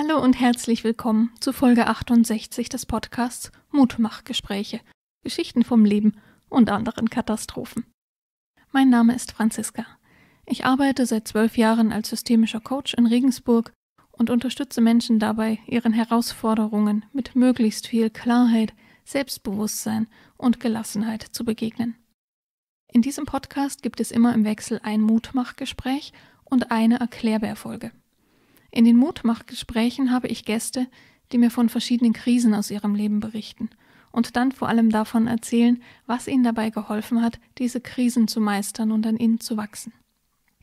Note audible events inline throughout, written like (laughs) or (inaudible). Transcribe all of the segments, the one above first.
Hallo und herzlich willkommen zu Folge 68 des Podcasts Mutmachgespräche, Geschichten vom Leben und anderen Katastrophen. Mein Name ist Franziska. Ich arbeite seit zwölf Jahren als systemischer Coach in Regensburg und unterstütze Menschen dabei, ihren Herausforderungen mit möglichst viel Klarheit, Selbstbewusstsein und Gelassenheit zu begegnen. In diesem Podcast gibt es immer im Wechsel ein Mutmachgespräch und eine Erklärbeerfolge. In den Mutmachgesprächen habe ich Gäste, die mir von verschiedenen Krisen aus ihrem Leben berichten und dann vor allem davon erzählen, was ihnen dabei geholfen hat, diese Krisen zu meistern und an ihnen zu wachsen.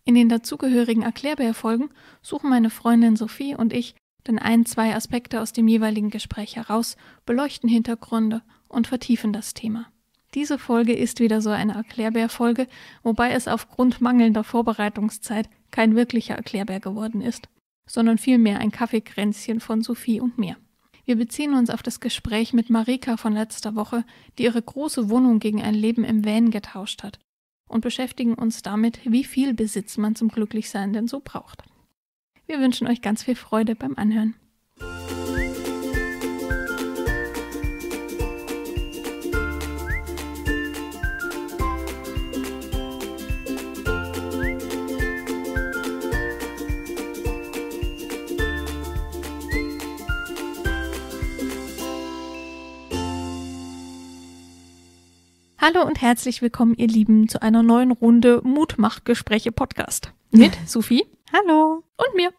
In den dazugehörigen Erklärbär-Folgen suchen meine Freundin Sophie und ich dann ein, zwei Aspekte aus dem jeweiligen Gespräch heraus, beleuchten Hintergründe und vertiefen das Thema. Diese Folge ist wieder so eine Erklärbär-Folge, wobei es aufgrund mangelnder Vorbereitungszeit kein wirklicher Erklärbär geworden ist, sondern vielmehr ein Kaffeekränzchen von Sophie und mir. Wir beziehen uns auf das Gespräch mit Marika von letzter Woche, die ihre große Wohnung gegen ein Leben im Van getauscht hat, und beschäftigen uns damit, wie viel Besitz man zum Glücklichsein denn so braucht. Wir wünschen euch ganz viel Freude beim Anhören. Hallo und herzlich willkommen, ihr Lieben, zu einer neuen Runde Mutmachgespräche Podcast. Mit Sophie. (laughs) Hallo. Und mir.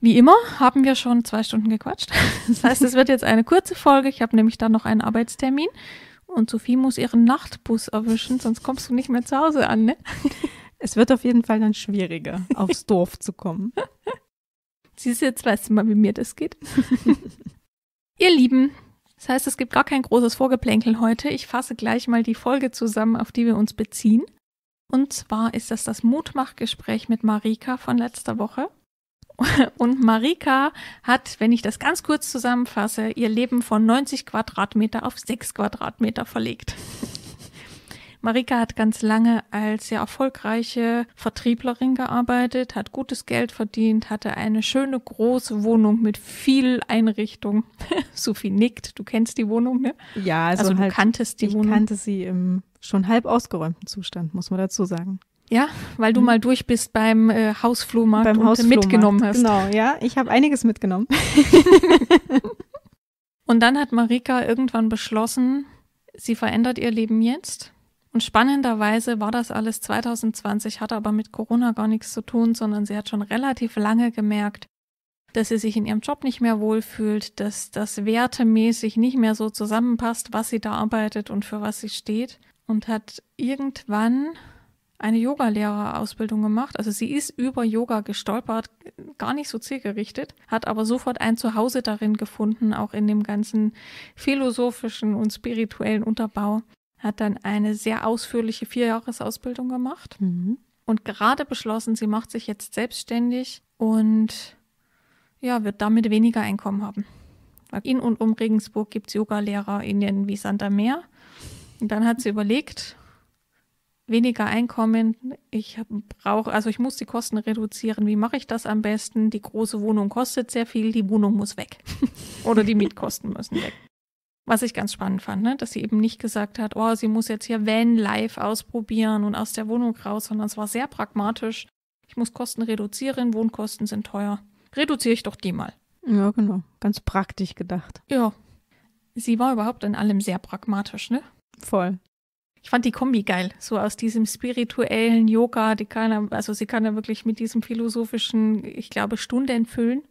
Wie immer haben wir schon zwei Stunden gequatscht. Das heißt, es wird jetzt eine kurze Folge. Ich habe nämlich da noch einen Arbeitstermin. Und Sophie muss ihren Nachtbus erwischen, sonst kommst du nicht mehr zu Hause an, ne? (laughs) Es wird auf jeden Fall dann schwieriger, aufs Dorf zu kommen. (laughs) Siehst du, jetzt weißt du mal, wie mir das geht. ihr Lieben, das heißt, es gibt gar kein großes Vorgeplänkel heute. Ich fasse gleich mal die Folge zusammen, auf die wir uns beziehen. Und zwar ist das das Mutmachgespräch mit Marika von letzter Woche. (laughs) Und Marika hat, wenn ich das ganz kurz zusammenfasse, ihr Leben von 90 Quadratmeter auf 6 Quadratmeter verlegt. Marika hat ganz lange als sehr erfolgreiche Vertrieblerin gearbeitet, hat gutes Geld verdient, hatte eine schöne große Wohnung mit viel Einrichtung. (laughs) Sophie nickt, du kennst die Wohnung, ne? Ja, also, also du halt, kanntest die ich Wohnung. Ich kannte sie im schon halb ausgeräumten Zustand, muss man dazu sagen. Ja, weil du mhm. mal durch bist beim äh, Hausflohmarkt beim und Hausflohmarkt. mitgenommen hast. Genau, ja, ich habe einiges mitgenommen. (laughs) und dann hat Marika irgendwann beschlossen, sie verändert ihr Leben jetzt und spannenderweise war das alles 2020, hatte aber mit Corona gar nichts zu tun, sondern sie hat schon relativ lange gemerkt, dass sie sich in ihrem Job nicht mehr wohlfühlt, dass das wertemäßig nicht mehr so zusammenpasst, was sie da arbeitet und für was sie steht. Und hat irgendwann eine Yogalehrerausbildung gemacht. Also sie ist über Yoga gestolpert, gar nicht so zielgerichtet, hat aber sofort ein Zuhause darin gefunden, auch in dem ganzen philosophischen und spirituellen Unterbau hat dann eine sehr ausführliche Vierjahresausbildung gemacht mhm. und gerade beschlossen, sie macht sich jetzt selbstständig und ja, wird damit weniger Einkommen haben. In und um Regensburg gibt es Yogalehrer in den am Meer. Und dann hat sie überlegt, weniger Einkommen, ich brauche, also ich muss die Kosten reduzieren. Wie mache ich das am besten? Die große Wohnung kostet sehr viel, die Wohnung muss weg. (laughs) Oder die Mietkosten müssen weg. Was ich ganz spannend fand, ne? dass sie eben nicht gesagt hat, oh, sie muss jetzt hier Van live ausprobieren und aus der Wohnung raus, sondern es war sehr pragmatisch. Ich muss Kosten reduzieren, Wohnkosten sind teuer. Reduziere ich doch die mal. Ja, genau. Ganz praktisch gedacht. Ja. Sie war überhaupt in allem sehr pragmatisch, ne? Voll. Ich fand die Kombi geil, so aus diesem spirituellen Yoga, die kann er, also sie kann ja wirklich mit diesem philosophischen, ich glaube, Stunden füllen.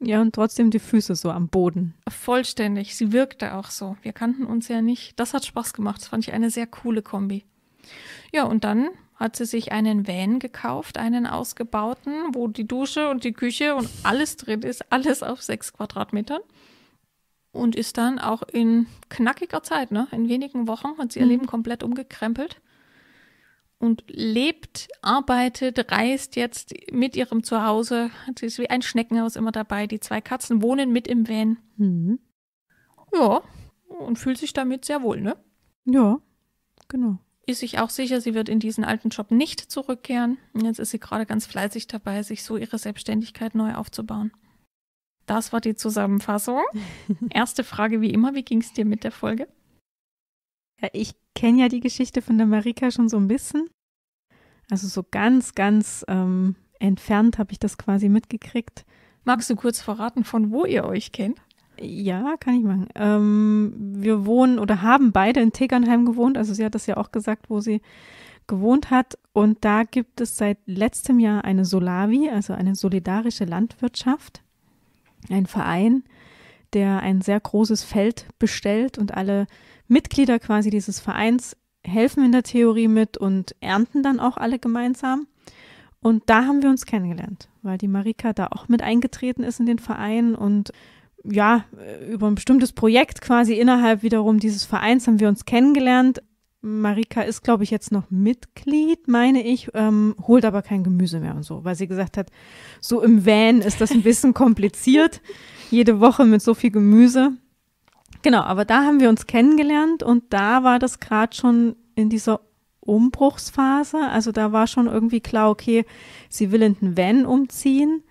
Ja, und trotzdem die Füße so am Boden. Vollständig. Sie wirkte auch so. Wir kannten uns ja nicht. Das hat Spaß gemacht. Das fand ich eine sehr coole Kombi. Ja, und dann hat sie sich einen Van gekauft, einen ausgebauten, wo die Dusche und die Küche und alles drin ist, alles auf sechs Quadratmetern. Und ist dann auch in knackiger Zeit, ne? in wenigen Wochen, hat sie ihr mhm. Leben komplett umgekrempelt und lebt, arbeitet, reist jetzt mit ihrem Zuhause. Sie ist wie ein Schneckenhaus immer dabei. Die zwei Katzen wohnen mit im Van. Mhm. Ja, und fühlt sich damit sehr wohl, ne? Ja, genau. Ist sich auch sicher, sie wird in diesen alten Job nicht zurückkehren. Jetzt ist sie gerade ganz fleißig dabei, sich so ihre Selbstständigkeit neu aufzubauen. Das war die Zusammenfassung. (laughs) Erste Frage wie immer, wie ging es dir mit der Folge? Ja, ich kenne ja die Geschichte von der Marika schon so ein bisschen. Also so ganz, ganz ähm, entfernt habe ich das quasi mitgekriegt. Magst du kurz verraten, von wo ihr euch kennt? Ja, kann ich machen. Ähm, wir wohnen oder haben beide in Tegernheim gewohnt. Also sie hat das ja auch gesagt, wo sie gewohnt hat. Und da gibt es seit letztem Jahr eine Solavi, also eine solidarische Landwirtschaft, ein Verein, der ein sehr großes Feld bestellt und alle Mitglieder quasi dieses Vereins helfen in der Theorie mit und ernten dann auch alle gemeinsam. Und da haben wir uns kennengelernt, weil die Marika da auch mit eingetreten ist in den Verein und ja, über ein bestimmtes Projekt quasi innerhalb wiederum dieses Vereins haben wir uns kennengelernt. Marika ist, glaube ich, jetzt noch Mitglied, meine ich, ähm, holt aber kein Gemüse mehr und so, weil sie gesagt hat, so im Van ist das ein bisschen kompliziert. (laughs) jede Woche mit so viel Gemüse. Genau, aber da haben wir uns kennengelernt und da war das gerade schon in dieser Umbruchsphase. Also da war schon irgendwie klar, okay, sie will in den Van umziehen.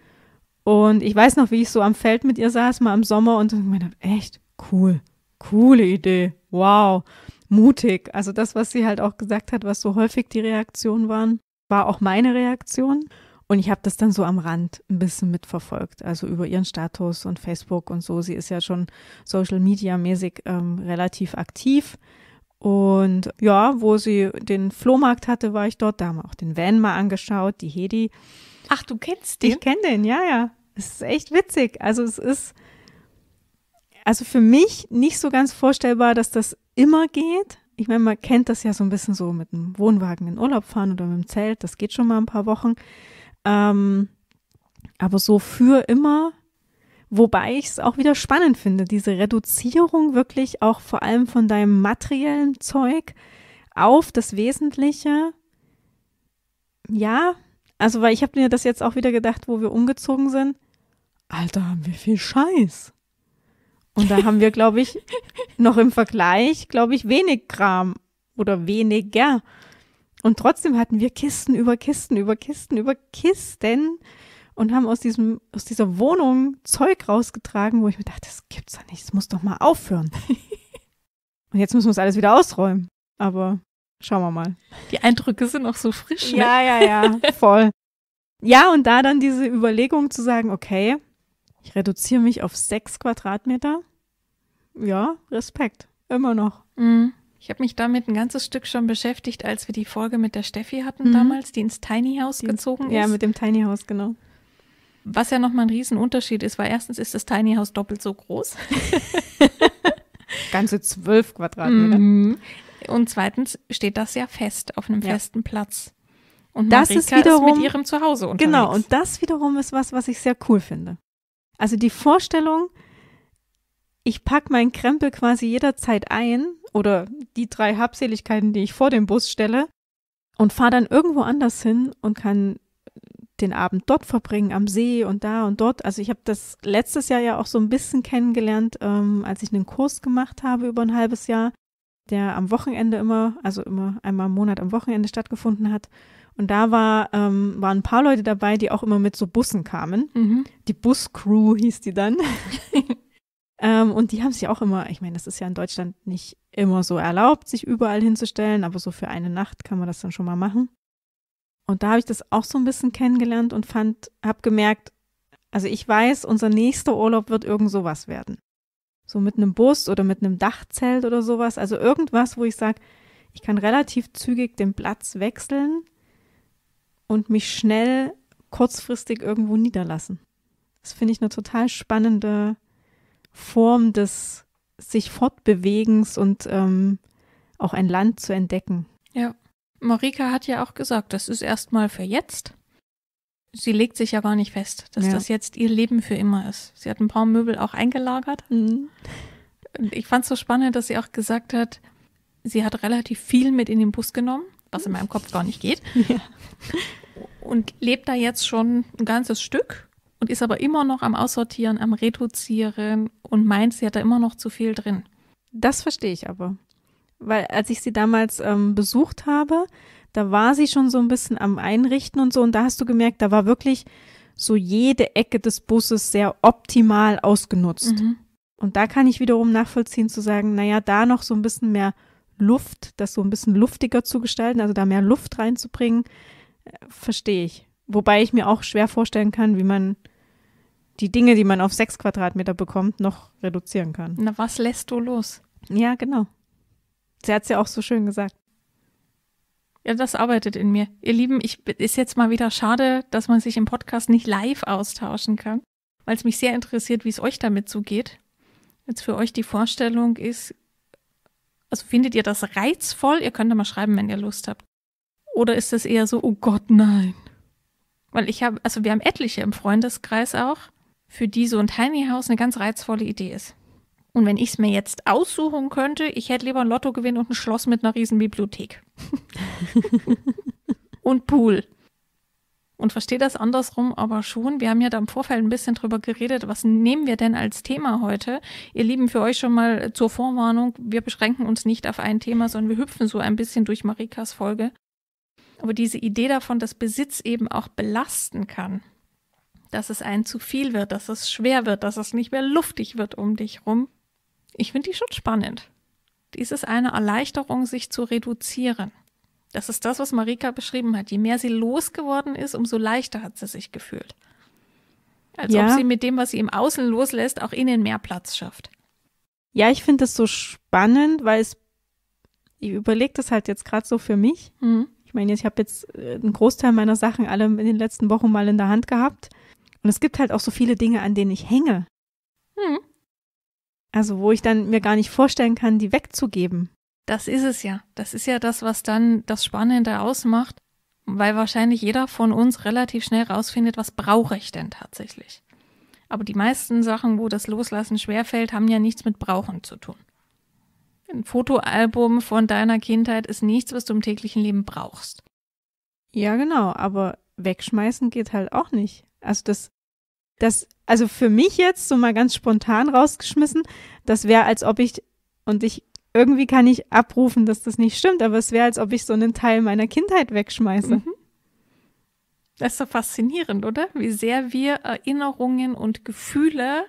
Und ich weiß noch, wie ich so am Feld mit ihr saß, mal im Sommer und gemeint habe, echt cool, coole Idee, wow, mutig. Also das, was sie halt auch gesagt hat, was so häufig die Reaktionen waren, war auch meine Reaktion. Und ich habe das dann so am Rand ein bisschen mitverfolgt, also über ihren Status und Facebook und so. Sie ist ja schon Social Media mäßig ähm, relativ aktiv. Und ja, wo sie den Flohmarkt hatte, war ich dort. Da haben wir auch den Van mal angeschaut, die Hedi. Ach, du kennst den? Ich kenne den, ja, ja. Es ist echt witzig. Also es ist, also für mich nicht so ganz vorstellbar, dass das immer geht. Ich meine, man kennt das ja so ein bisschen so mit einem Wohnwagen in Urlaub fahren oder mit dem Zelt. Das geht schon mal ein paar Wochen. Ähm, aber so für immer, wobei ich es auch wieder spannend finde, diese Reduzierung wirklich auch vor allem von deinem materiellen Zeug auf das Wesentliche. Ja, also weil ich habe mir das jetzt auch wieder gedacht, wo wir umgezogen sind. Alter, haben wir viel Scheiß. Und da haben wir, glaube ich, noch im Vergleich, glaube ich, wenig Kram oder weniger. Und trotzdem hatten wir Kisten über Kisten über Kisten über Kisten und haben aus diesem, aus dieser Wohnung Zeug rausgetragen, wo ich mir dachte, das gibt's doch nicht, das muss doch mal aufhören. (laughs) und jetzt müssen wir es alles wieder ausräumen. Aber schauen wir mal. Die Eindrücke sind auch so frisch. Ne? Ja, ja, ja, (laughs) voll. ja, und da dann diese Überlegung zu sagen, okay, ich reduziere mich auf sechs Quadratmeter. Ja, Respekt. Immer noch. Mhm. Ich habe mich damit ein ganzes Stück schon beschäftigt, als wir die Folge mit der Steffi hatten mhm. damals, die ins Tiny House die, gezogen ist. Ja, mit dem Tiny House, genau. Was ja nochmal ein Riesenunterschied ist, weil erstens ist das Tiny House doppelt so groß. (laughs) Ganze zwölf Quadratmeter. Mhm. Und zweitens steht das ja fest auf einem ja. festen Platz. Und das ist wiederum ist mit ihrem Zuhause unterwegs. Genau, und das wiederum ist was, was ich sehr cool finde. Also die Vorstellung, ich packe meinen Krempel quasi jederzeit ein oder die drei Habseligkeiten, die ich vor dem Bus stelle und fahre dann irgendwo anders hin und kann den Abend dort verbringen, am See und da und dort. Also ich habe das letztes Jahr ja auch so ein bisschen kennengelernt, ähm, als ich einen Kurs gemacht habe über ein halbes Jahr, der am Wochenende immer, also immer einmal im Monat am Wochenende stattgefunden hat. Und da war, ähm, waren ein paar Leute dabei, die auch immer mit so Bussen kamen. Mhm. Die Buscrew hieß die dann. (laughs) Ähm, und die haben sich auch immer, ich meine, das ist ja in Deutschland nicht immer so erlaubt, sich überall hinzustellen, aber so für eine Nacht kann man das dann schon mal machen. Und da habe ich das auch so ein bisschen kennengelernt und fand, habe gemerkt, also ich weiß, unser nächster Urlaub wird irgend sowas werden. So mit einem Bus oder mit einem Dachzelt oder sowas. Also irgendwas, wo ich sage, ich kann relativ zügig den Platz wechseln und mich schnell kurzfristig irgendwo niederlassen. Das finde ich eine total spannende Form des sich fortbewegens und ähm, auch ein Land zu entdecken. Ja, Marika hat ja auch gesagt, das ist erstmal für jetzt. Sie legt sich ja gar nicht fest, dass ja. das jetzt ihr Leben für immer ist. Sie hat ein paar Möbel auch eingelagert. Mhm. Ich fand es so spannend, dass sie auch gesagt hat, sie hat relativ viel mit in den Bus genommen, was in meinem Kopf gar nicht geht. (laughs) Ja. Und lebt da jetzt schon ein ganzes Stück und ist aber immer noch am Aussortieren, am Reduzieren und meint, sie hat da immer noch zu viel drin. Das verstehe ich aber. Weil als ich sie damals ähm, besucht habe, da war sie schon so ein bisschen am Einrichten und so. Und da hast du gemerkt, da war wirklich so jede Ecke des Busses sehr optimal ausgenutzt. Mhm. Und da kann ich wiederum nachvollziehen zu sagen, naja, da noch so ein bisschen mehr Luft, das so ein bisschen luftiger zu gestalten, also da mehr Luft reinzubringen, äh, verstehe ich. Wobei ich mir auch schwer vorstellen kann, wie man die Dinge, die man auf sechs Quadratmeter bekommt, noch reduzieren kann. Na, was lässt du los? Ja, genau. Sie hat es ja auch so schön gesagt. Ja, das arbeitet in mir. Ihr Lieben, ich ist jetzt mal wieder schade, dass man sich im Podcast nicht live austauschen kann, weil es mich sehr interessiert, wie es euch damit zugeht. Jetzt für euch die Vorstellung ist, also findet ihr das reizvoll? Ihr könnt da mal schreiben, wenn ihr Lust habt. Oder ist das eher so, oh Gott, nein. Weil ich habe, also wir haben etliche im Freundeskreis auch, für die so ein Tiny House eine ganz reizvolle Idee ist. Und wenn ich es mir jetzt aussuchen könnte, ich hätte lieber ein Lotto gewinnen und ein Schloss mit einer riesen Bibliothek. (laughs) und Pool. Und verstehe das andersrum aber schon. Wir haben ja da im Vorfeld ein bisschen drüber geredet, was nehmen wir denn als Thema heute? Ihr Lieben, für euch schon mal zur Vorwarnung, wir beschränken uns nicht auf ein Thema, sondern wir hüpfen so ein bisschen durch Marikas Folge. Aber diese Idee davon, dass Besitz eben auch belasten kann, dass es einen zu viel wird, dass es schwer wird, dass es nicht mehr luftig wird um dich rum, ich finde die schon spannend. Dies ist eine Erleichterung, sich zu reduzieren. Das ist das, was Marika beschrieben hat. Je mehr sie losgeworden ist, umso leichter hat sie sich gefühlt. Als ja. ob sie mit dem, was sie im Außen loslässt, auch innen mehr Platz schafft. Ja, ich finde das so spannend, weil es, ich überlege das halt jetzt gerade so für mich. Mhm meine, ich habe jetzt äh, einen Großteil meiner Sachen alle in den letzten Wochen mal in der Hand gehabt. Und es gibt halt auch so viele Dinge, an denen ich hänge. Hm. Also, wo ich dann mir gar nicht vorstellen kann, die wegzugeben. Das ist es ja. Das ist ja das, was dann das Spannende ausmacht, weil wahrscheinlich jeder von uns relativ schnell rausfindet, was brauche ich denn tatsächlich. Aber die meisten Sachen, wo das Loslassen schwerfällt, haben ja nichts mit Brauchen zu tun. Ein Fotoalbum von deiner Kindheit ist nichts, was du im täglichen Leben brauchst. Ja, genau, aber wegschmeißen geht halt auch nicht. Also das, das, also für mich jetzt so mal ganz spontan rausgeschmissen, das wäre, als ob ich, und ich, irgendwie kann ich abrufen, dass das nicht stimmt, aber es wäre, als ob ich so einen Teil meiner Kindheit wegschmeiße. Mhm. Das ist so faszinierend, oder? Wie sehr wir Erinnerungen und Gefühle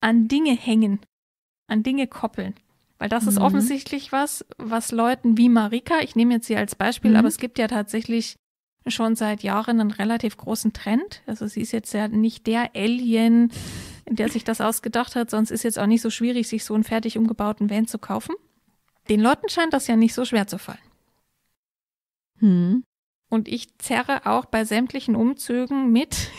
an Dinge hängen, an Dinge koppeln. Weil das mhm. ist offensichtlich was, was Leuten wie Marika, ich nehme jetzt sie als Beispiel, mhm. aber es gibt ja tatsächlich schon seit Jahren einen relativ großen Trend. Also sie ist jetzt ja nicht der Alien, der sich das ausgedacht hat, sonst ist jetzt auch nicht so schwierig, sich so einen fertig umgebauten Van zu kaufen. Den Leuten scheint das ja nicht so schwer zu fallen. Hm. Und ich zerre auch bei sämtlichen Umzügen mit,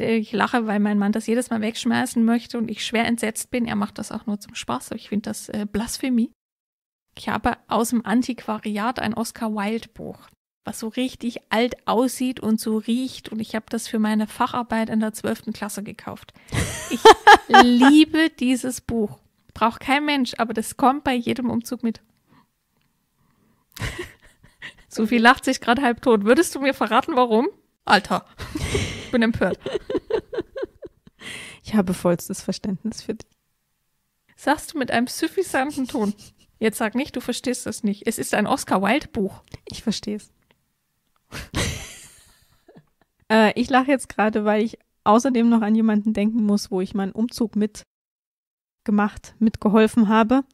ich lache, weil mein Mann das jedes Mal wegschmeißen möchte und ich schwer entsetzt bin. Er macht das auch nur zum Spaß. Ich finde das äh, Blasphemie. Ich habe aus dem Antiquariat ein Oscar Wilde Buch, was so richtig alt aussieht und so riecht. Und ich habe das für meine Facharbeit in der 12. Klasse gekauft. Ich (laughs) liebe dieses Buch. Braucht kein Mensch, aber das kommt bei jedem Umzug mit. (laughs) Sophie lacht sich gerade halb tot. Würdest du mir verraten, warum? Alter. (laughs) Ich bin empört. Ich habe vollstes Verständnis für dich. Sagst du mit einem suffisanten Ton. Jetzt sag nicht, du verstehst das nicht. Es ist ein Oscar Wilde Buch. Ich verstehe es. (laughs) äh, ich lache jetzt gerade, weil ich außerdem noch an jemanden denken muss, wo ich meinen Umzug mitgemacht, mitgeholfen habe.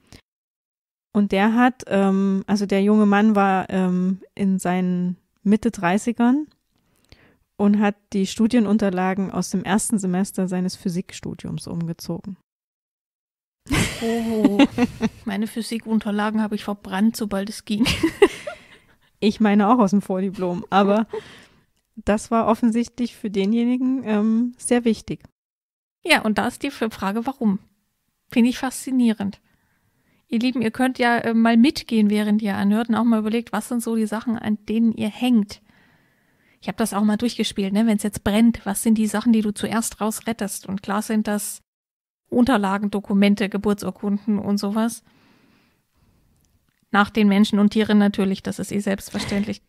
Und der hat, ähm, also der junge Mann war ähm, in seinen Mitte 30ern und hat die Studienunterlagen aus dem ersten Semester seines Physikstudiums umgezogen. Oh, meine Physikunterlagen habe ich verbrannt, sobald es ging. (laughs) ich meine auch aus dem Vordiplom, aber das war offensichtlich für denjenigen ähm, sehr wichtig. Ja, und da ist die Frage, warum? Finde ich faszinierend. Ihr Lieben, ihr könnt ja äh, mal mitgehen, während ihr anhört und auch mal überlegt, was sind so die Sachen, an denen ihr hängt ich habe das auch mal durchgespielt, ne? wenn es jetzt brennt, was sind die Sachen, die du zuerst rausrettest? Und klar sind das Unterlagen, Dokumente, Geburtsurkunden und sowas. Nach den Menschen und Tieren natürlich, das ist eh selbstverständlich.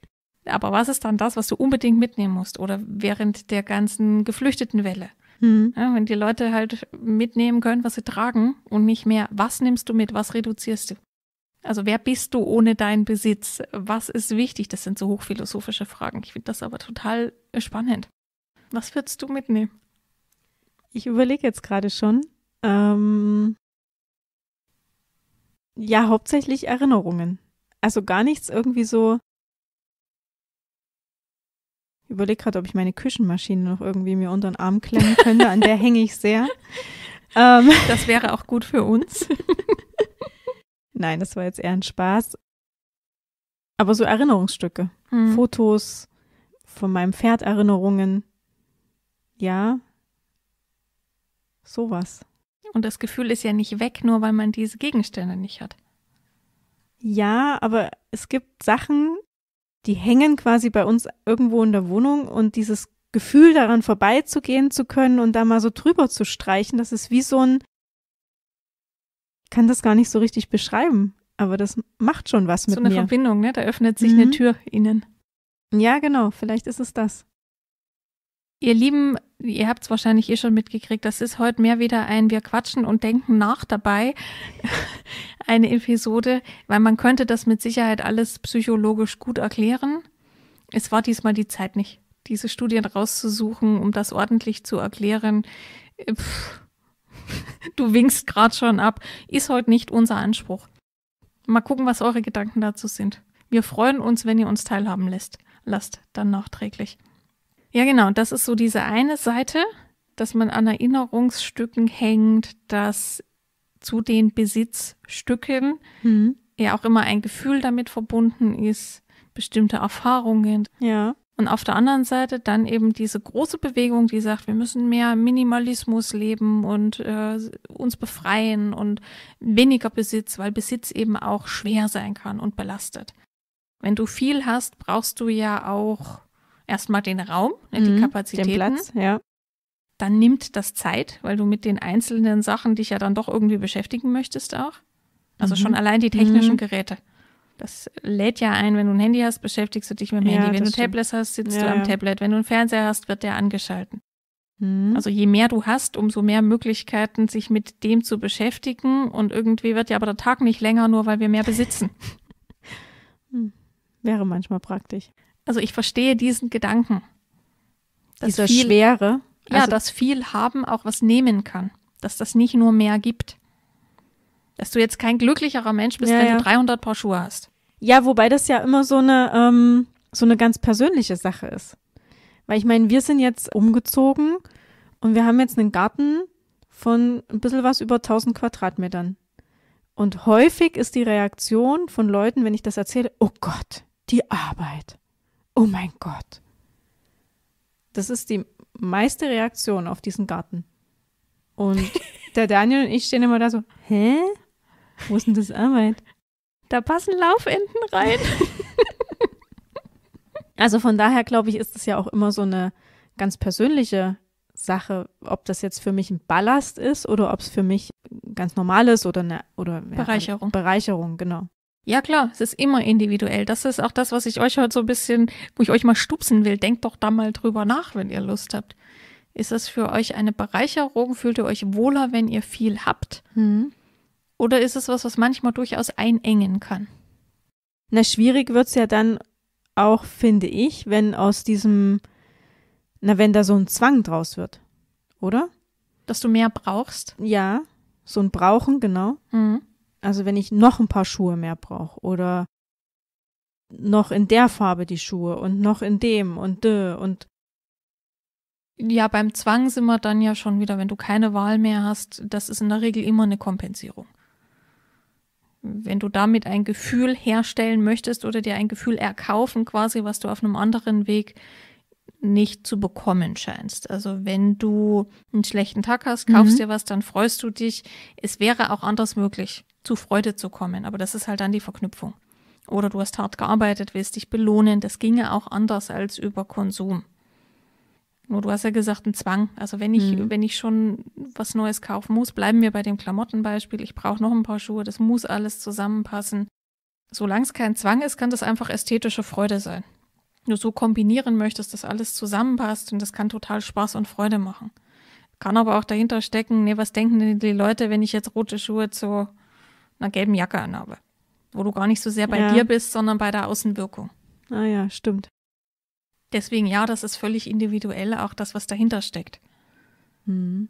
Aber was ist dann das, was du unbedingt mitnehmen musst oder während der ganzen Geflüchtetenwelle? Mhm. Ja, wenn die Leute halt mitnehmen können, was sie tragen und nicht mehr, was nimmst du mit, was reduzierst du? Also wer bist du ohne deinen Besitz? Was ist wichtig? Das sind so hochphilosophische Fragen. Ich finde das aber total spannend. Was würdest du mitnehmen? Ich überlege jetzt gerade schon. Ähm ja, hauptsächlich Erinnerungen. Also gar nichts irgendwie so. Ich überlege gerade, ob ich meine Küchenmaschine noch irgendwie mir unter den Arm klemmen könnte. An der hänge ich sehr. (laughs) Ähm das wäre auch gut für uns. (laughs) Nein, das war jetzt eher ein Spaß. Aber so Erinnerungsstücke, mhm. Fotos von meinem Pferd, Erinnerungen. Ja, sowas. Und das Gefühl ist ja nicht weg, nur weil man diese Gegenstände nicht hat. Ja, aber es gibt Sachen, die hängen quasi bei uns irgendwo in der Wohnung und dieses Gefühl daran vorbeizugehen zu können und da mal so drüber zu streichen, das ist wie so ein kann das gar nicht so richtig beschreiben, aber das macht schon was so mit mir. So eine Verbindung, ne? Da öffnet sich mhm. eine Tür Ihnen. Ja, genau, vielleicht ist es das. Ihr Lieben, ihr habt es wahrscheinlich eh schon mitgekriegt, das ist heute mehr wieder ein Wir quatschen und denken nach dabei, (laughs) eine Episode, weil man könnte das mit Sicherheit alles psychologisch gut erklären. Es war diesmal die Zeit nicht, diese Studien rauszusuchen, um das ordentlich zu erklären. Äh, pff du winkst gerade schon ab, ist heute nicht unser Anspruch. Mal gucken, was eure Gedanken dazu sind. Wir freuen uns, wenn ihr uns teilhaben lässt. Lasst dann nachträglich. Ja, genau, das ist so diese eine Seite, dass man an Erinnerungsstücken hängt, dass zu den Besitzstücken mhm. ja auch immer ein Gefühl damit verbunden ist, bestimmte Erfahrungen. Ja. Und auf der anderen Seite dann eben diese große Bewegung, die sagt, wir müssen mehr Minimalismus leben und äh, uns befreien und weniger Besitz, weil Besitz eben auch schwer sein kann und belastet. Wenn du viel hast, brauchst du ja auch erstmal den Raum, ne, die mhm, Kapazitäten. Den Platz, ja. Dann nimmt das Zeit, weil du mit den einzelnen Sachen dich ja dann doch irgendwie beschäftigen möchtest auch. Also mhm. schon allein die technischen mhm. Geräte. Das lädt ja ein, wenn du ein Handy hast, beschäftigst du dich mit dem ja, Handy. Wenn du Tablets hast, sitzt ja, du am ja. Tablet. Wenn du einen Fernseher hast, wird der angeschalten. Mhm. Also je mehr du hast, umso mehr Möglichkeiten, sich mit dem zu beschäftigen. Und irgendwie wird ja aber der Tag nicht länger, nur weil wir mehr besitzen. (laughs) hm. Wäre manchmal praktisch. Also ich verstehe diesen Gedanken. Dieser viel, Schwere. Also ja, dass viel haben auch was nehmen kann. Dass das nicht nur mehr gibt. Dass du jetzt kein glücklicherer Mensch bist, ja, wenn ja. du 300 Paar Schuhe hast. Ja, wobei das ja immer so eine, ähm, so eine ganz persönliche Sache ist. Weil ich meine, wir sind jetzt umgezogen und wir haben jetzt einen Garten von ein bisschen was über 1000 Quadratmetern. Und häufig ist die Reaktion von Leuten, wenn ich das erzähle, oh Gott, die Arbeit. Oh mein Gott. Das ist die meiste Reaktion auf diesen Garten. Und (laughs) der Daniel und ich stehen immer da so, hä? Wo ist denn das Arbeit? Da passen Laufenden rein. (laughs) also von daher glaube ich, ist es ja auch immer so eine ganz persönliche Sache, ob das jetzt für mich ein Ballast ist oder ob es für mich ganz normal ist oder eine oder, ja, halt Bereicherung. Bereicherung, genau. Ja klar, es ist immer individuell. Das ist auch das, was ich euch heute so ein bisschen, wo ich euch mal stupsen will. Denkt doch da mal drüber nach, wenn ihr Lust habt. Ist das für euch eine Bereicherung? Fühlt ihr euch wohler, wenn ihr viel habt? Hm. Oder ist es was, was manchmal durchaus einengen kann? Na, schwierig wird es ja dann auch, finde ich, wenn aus diesem, na, wenn da so ein Zwang draus wird, oder? Dass du mehr brauchst? Ja, so ein Brauchen, genau. Mhm. Also wenn ich noch ein paar Schuhe mehr brauche oder noch in der Farbe die Schuhe und noch in dem und dö und ja, beim Zwang sind wir dann ja schon wieder, wenn du keine Wahl mehr hast, das ist in der Regel immer eine Kompensierung wenn du damit ein Gefühl herstellen möchtest oder dir ein Gefühl erkaufen, quasi, was du auf einem anderen Weg nicht zu bekommen scheinst. Also wenn du einen schlechten Tag hast, mhm. kaufst mhm. dir was, dann freust du dich. Es wäre auch anders möglich, zu Freude zu kommen, aber das ist halt dann die Verknüpfung. Oder du hast hart gearbeitet, willst dich belohnen. Das ginge auch anders als über Konsum. Nur du hast ja gesagt, ein Zwang. Also wenn ich, mhm. wenn ich schon was Neues kaufen muss, bleiben wir bei dem Klamottenbeispiel. Ich brauche noch ein paar Schuhe, das muss alles zusammenpassen. Solange es kein Zwang ist, kann das einfach ästhetische Freude sein. Nur so kombinieren möchtest, dass alles zusammenpasst und das kann total Spaß und Freude machen. Kann aber auch dahinter stecken, nee, was denken denn die Leute, wenn ich jetzt rote Schuhe zu einer gelben Jacke anhabe? Wo du gar nicht so sehr bei ja. dir bist, sondern bei der Außenwirkung. Ah ja, stimmt. Deswegen ja, das ist völlig individuell, auch das, was dahinter steckt. Mhm.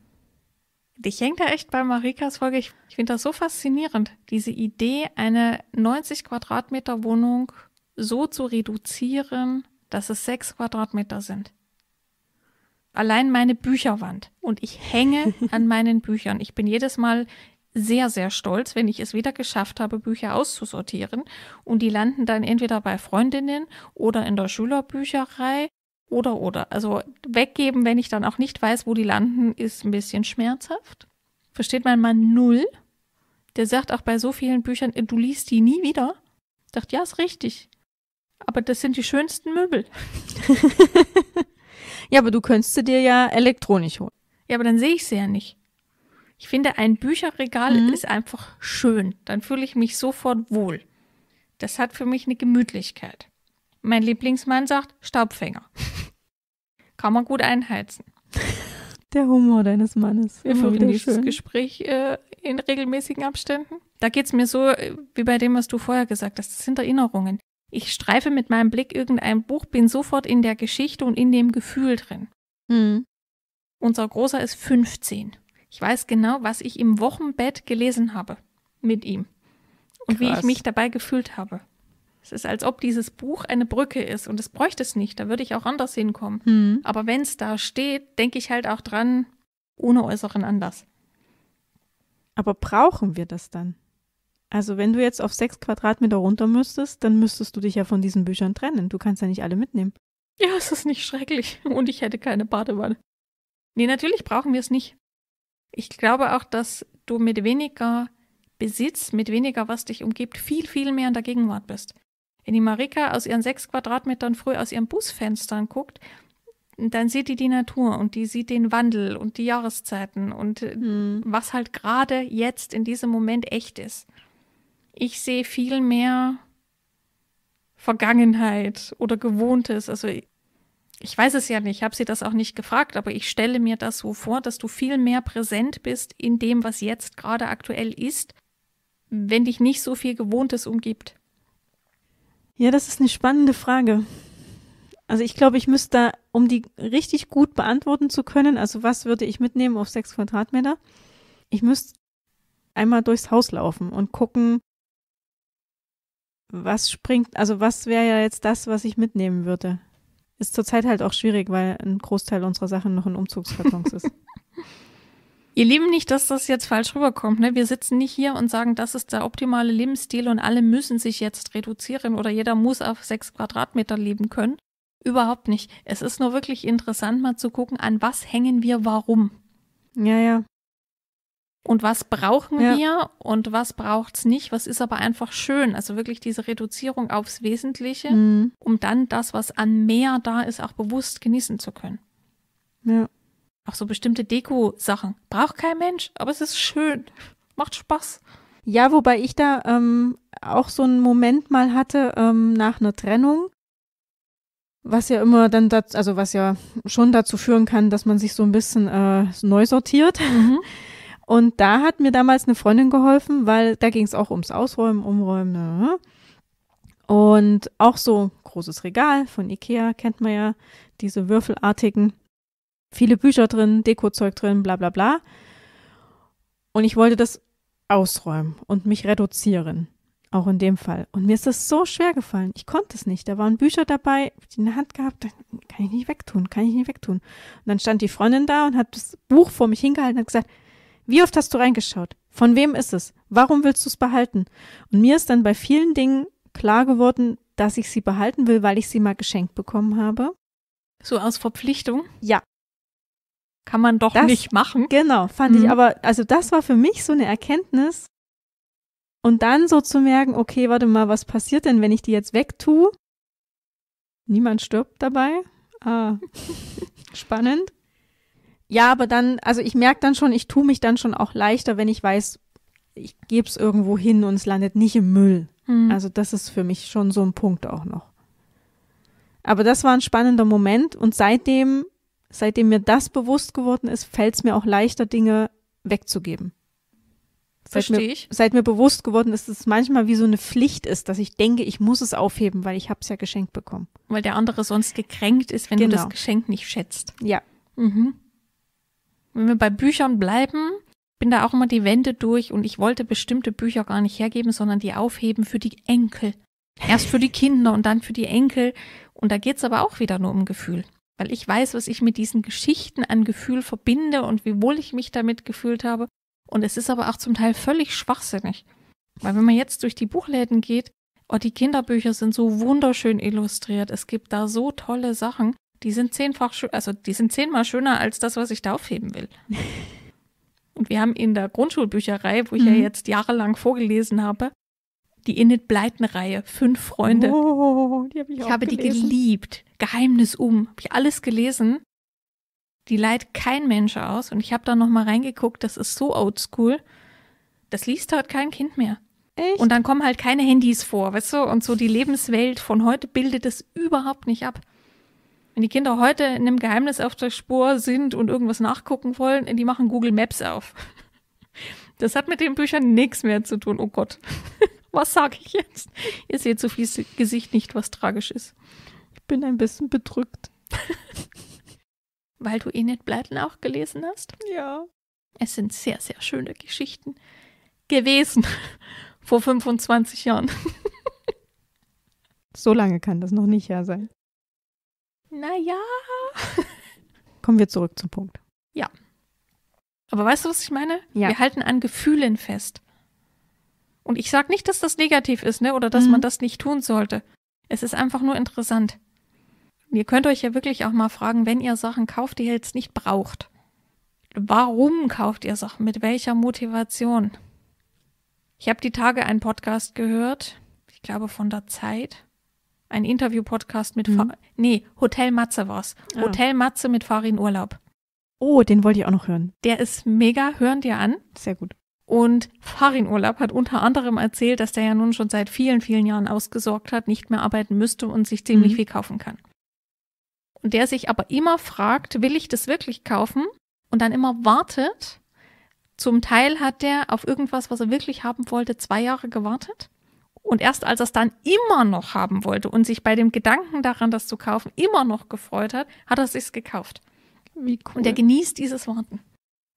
Ich hänge da echt bei Marikas Folge. Ich, ich finde das so faszinierend, diese Idee, eine 90 Quadratmeter Wohnung so zu reduzieren, dass es sechs Quadratmeter sind. Allein meine Bücherwand. Und ich hänge an meinen Büchern. Ich bin jedes Mal sehr, sehr stolz, wenn ich es wieder geschafft habe, Bücher auszusortieren. Und die landen dann entweder bei Freundinnen oder in der Schülerbücherei oder oder. Also weggeben, wenn ich dann auch nicht weiß, wo die landen, ist ein bisschen schmerzhaft. Versteht mein Mann null. Der sagt auch bei so vielen Büchern, äh, du liest die nie wieder. Ich dachte, ja, ist richtig. Aber das sind die schönsten Möbel. (laughs) ja, aber du könntest sie dir ja elektronisch holen. Ja, aber dann sehe ich sie ja nicht. Ich finde, ein Bücherregal mhm. ist einfach schön. Dann fühle ich mich sofort wohl. Das hat für mich eine Gemütlichkeit. Mein Lieblingsmann sagt Staubfänger. (laughs) Kann man gut einheizen. Der Humor deines Mannes. Wir führen dieses schön. Gespräch äh, in regelmäßigen Abständen. Da geht es mir so äh, wie bei dem, was du vorher gesagt hast. Das sind Erinnerungen. Ich streife mit meinem Blick irgendein Buch, bin sofort in der Geschichte und in dem Gefühl drin. Mhm. Unser Großer ist 15. Ich weiß genau, was ich im Wochenbett gelesen habe mit ihm und Krass. wie ich mich dabei gefühlt habe. Es ist, als ob dieses Buch eine Brücke ist und es bräuchte es nicht, da würde ich auch anders hinkommen. Hm. Aber wenn es da steht, denke ich halt auch dran, ohne äußeren Anlass. Aber brauchen wir das dann? Also wenn du jetzt auf sechs Quadratmeter runter müsstest, dann müsstest du dich ja von diesen Büchern trennen. Du kannst ja nicht alle mitnehmen. Ja, es ist nicht schrecklich. (laughs) Und ich hätte keine Badewanne. Nee, natürlich brauchen wir es nicht ich glaube auch, dass du mit weniger Besitz, mit weniger, was dich umgibt, viel, viel mehr in der Gegenwart bist. Wenn die Marika aus ihren sechs Quadratmetern früh aus ihren Busfenstern guckt, dann sieht die die Natur und die sieht den Wandel und die Jahreszeiten und mhm. was halt gerade jetzt in diesem Moment echt ist. Ich sehe viel mehr Vergangenheit oder Gewohntes. Also ich weiß es ja nicht, ich habe sie das auch nicht gefragt, aber ich stelle mir das so vor, dass du viel mehr präsent bist in dem, was jetzt gerade aktuell ist, wenn dich nicht so viel Gewohntes umgibt. Ja, das ist eine spannende Frage. Also ich glaube, ich müsste da, um die richtig gut beantworten zu können, also was würde ich mitnehmen auf sechs Quadratmeter? Ich müsste einmal durchs Haus laufen und gucken, was springt, also was wäre ja jetzt das, was ich mitnehmen würde? Ist zurzeit halt auch schwierig, weil ein Großteil unserer Sachen noch in Umzugskartons ist. (laughs) Ihr Lieben, nicht, dass das jetzt falsch rüberkommt. Ne? Wir sitzen nicht hier und sagen, das ist der optimale Lebensstil und alle müssen sich jetzt reduzieren oder jeder muss auf sechs Quadratmeter leben können. Überhaupt nicht. Es ist nur wirklich interessant, mal zu gucken, an was hängen wir warum. Ja, ja und was brauchen ja. wir und was braucht's nicht, was ist aber einfach schön. Also wirklich diese Reduzierung aufs Wesentliche, mhm. um dann das, was an mehr da ist, auch bewusst genießen zu können. Ja. Auch so bestimmte Deko-Sachen. Braucht kein Mensch, aber es ist schön. Macht Spaß. Ja, wobei ich da ähm, auch so einen Moment mal hatte ähm, nach einer Trennung, was ja immer dann dazu, also was ja schon dazu führen kann, dass man sich so ein bisschen äh, neu sortiert. Mhm. (laughs) Und da hat mir damals eine Freundin geholfen, weil da ging es auch ums Ausräumen, Umräumen. Ne? Und auch so großes Regal von Ikea kennt man ja, diese würfelartigen. Viele Bücher drin, Dekozeug drin, bla bla bla. Und ich wollte das ausräumen und mich reduzieren. Auch in dem Fall. Und mir ist das so schwer gefallen. Ich konnte es nicht. Da waren Bücher dabei, die in der Hand gehabt, kann ich nicht wegtun, kann ich nicht wegtun. Und dann stand die Freundin da und hat das Buch vor mich hingehalten und hat gesagt, wie oft hast du reingeschaut? Von wem ist es? Warum willst du es behalten? Und mir ist dann bei vielen Dingen klar geworden, dass ich sie behalten will, weil ich sie mal geschenkt bekommen habe. So aus Verpflichtung? Ja. Kann man doch das, nicht machen. Genau, fand mhm. ich aber, also das war für mich so eine Erkenntnis. Und dann so zu merken, okay, warte mal, was passiert denn, wenn ich die jetzt wegtue? Niemand stirbt dabei. Ah, (laughs) spannend. Ja, aber dann, also ich merke dann schon, ich tue mich dann schon auch leichter, wenn ich weiß, ich gebe es irgendwo hin und es landet nicht im Müll. Hm. Also das ist für mich schon so ein Punkt auch noch. Aber das war ein spannender Moment und seitdem, seitdem mir das bewusst geworden ist, fällt es mir auch leichter, Dinge wegzugeben. Verstehe ich. Seit mir bewusst geworden ist, dass es manchmal wie so eine Pflicht ist, dass ich denke, ich muss es aufheben, weil ich habe es ja geschenkt bekommen. Weil der andere sonst gekränkt ist, wenn genau. du das genau. Geschenk nicht schätzt. Ja. Mhm wenn wir bei Büchern bleiben, bin da auch immer die Wände durch und ich wollte bestimmte Bücher gar nicht hergeben, sondern die aufheben für die Enkel. Erst für die Kinder und dann für die Enkel. Und da geht es aber auch wieder nur um Gefühl. Weil ich weiß, was ich mit diesen Geschichten an Gefühl verbinde und wie wohl ich mich damit gefühlt habe. Und es ist aber auch zum Teil völlig schwachsinnig. Weil wenn man jetzt durch die Buchläden geht, oh, die Kinderbücher sind so wunderschön illustriert. Es gibt da so tolle Sachen die sind zehnfach, also die sind zehnmal schöner als das, was ich da aufheben will. (laughs) Und wir haben in der Grundschulbücherei, wo ich mhm. ja jetzt jahrelang vorgelesen habe, die Init Bleiten-Reihe, Fünf Freunde. Oh, die hab ich ich habe gelesen. die geliebt. Geheimnis um. Habe ich alles gelesen. Die leiht kein Mensch aus. Und ich habe da nochmal reingeguckt, das ist so oldschool. Das liest heute halt kein Kind mehr. Echt? Und dann kommen halt keine Handys vor, weißt du? Und so die Lebenswelt von heute bildet es überhaupt nicht ab. Wenn die Kinder heute in einem Geheimnis auf der Spur sind und irgendwas nachgucken wollen, die machen Google Maps auf. Das hat mit den Büchern nichts mehr zu tun. Oh Gott, (laughs) was sage ich jetzt? Ihr seht so viel Gesicht nicht, was tragisch ist. Ich bin ein bisschen bedrückt. (laughs) Weil du Enid eh Blyton auch gelesen hast? Ja. Es sind sehr, sehr schöne Geschichten gewesen. (laughs) Vor 25 Jahren. So lange kann das noch nicht her sein. Naja. Kommen wir zurück zum Punkt. Ja. Aber weißt du, was ich meine? Ja. Wir halten an Gefühlen fest. Und ich sage nicht, dass das negativ ist, ne? Oder dass mhm. man das nicht tun sollte. Es ist einfach nur interessant. ihr könnt euch ja wirklich auch mal fragen, wenn ihr Sachen kauft, die ihr jetzt nicht braucht. Warum kauft ihr Sachen? Mit welcher Motivation? Ich habe die Tage einen Podcast gehört, ich glaube von der Zeit. Ein Interview-Podcast mit, mhm. nee, Hotel Matze war's. Ah. Hotel Matze mit Farin Urlaub. Oh, den wollte ich auch noch hören. Der ist mega, hören dir an. Sehr gut. Und Farin Urlaub hat unter anderem erzählt, dass der ja nun schon seit vielen, vielen Jahren ausgesorgt hat, nicht mehr arbeiten müsste und sich ziemlich mhm. viel kaufen kann. Und der sich aber immer fragt, will ich das wirklich kaufen? Und dann immer wartet. Zum Teil hat der auf irgendwas, was er wirklich haben wollte, zwei Jahre gewartet. Und erst als er es dann immer noch haben wollte und sich bei dem Gedanken daran, das zu kaufen, immer noch gefreut hat, hat er es sich gekauft. Wie cool. Und er genießt dieses Warten.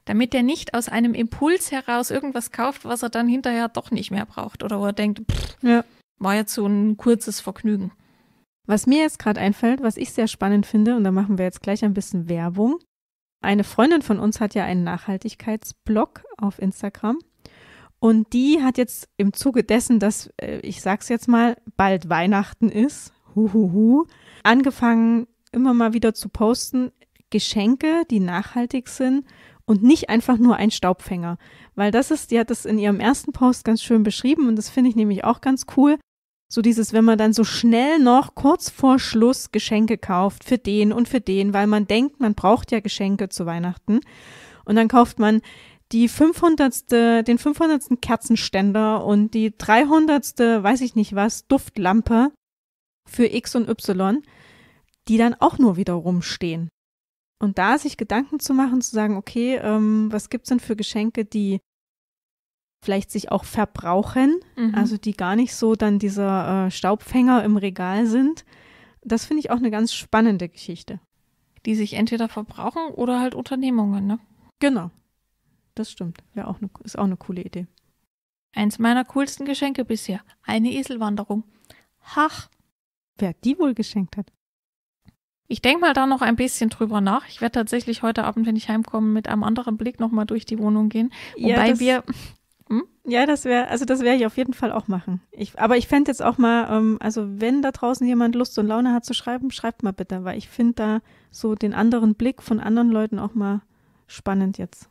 Damit er nicht aus einem Impuls heraus irgendwas kauft, was er dann hinterher doch nicht mehr braucht oder wo er denkt, pff, ja. war jetzt so ein kurzes Vergnügen. Was mir jetzt gerade einfällt, was ich sehr spannend finde, und da machen wir jetzt gleich ein bisschen Werbung. Eine Freundin von uns hat ja einen Nachhaltigkeitsblog auf Instagram und die hat jetzt im Zuge dessen, dass, äh, ich sag's jetzt mal, bald Weihnachten ist, huhuhu, angefangen, immer mal wieder zu posten, Geschenke, die nachhaltig sind und nicht einfach nur ein Staubfänger. Weil das ist, die hat das in ihrem ersten Post ganz schön beschrieben und das finde ich nämlich auch ganz cool. So dieses, wenn man dann so schnell noch kurz vor Schluss Geschenke kauft für den und für den, weil man denkt, man braucht ja Geschenke zu Weihnachten. Und dann kauft man die 500. den 500. Kerzenständer und die 300. weiß ich nicht was, Duftlampe für X und Y, die dann auch nur wieder rumstehen. Und da sich Gedanken zu machen, zu sagen, okay, ähm, was gibt's denn für Geschenke, die vielleicht sich auch verbrauchen, mhm. also die gar nicht so dann dieser äh, Staubfänger im Regal sind. Das finde ich auch eine ganz spannende Geschichte. Die sich entweder verbrauchen oder halt Unternehmungen, ne? Genau das stimmt. Ja, auch eine, ist auch eine coole Idee. Eins meiner coolsten Geschenke bisher. Eine Eselwanderung. Hach. Wer die wohl geschenkt hat? Ich denke mal da noch ein bisschen drüber nach. Ich werde tatsächlich heute Abend, wenn ich heimkomme, mit einem anderen Blick nochmal durch die Wohnung gehen. Wobei das, wir. Hm? Ja, das wäre, also das werde ich auf jeden Fall auch machen. Ich, aber ich fände jetzt auch mal, ähm, also wenn da draußen jemand Lust und Laune hat zu schreiben, schreibt mal bitte, weil ich finde da so den anderen Blick von anderen Leuten auch mal spannend jetzt.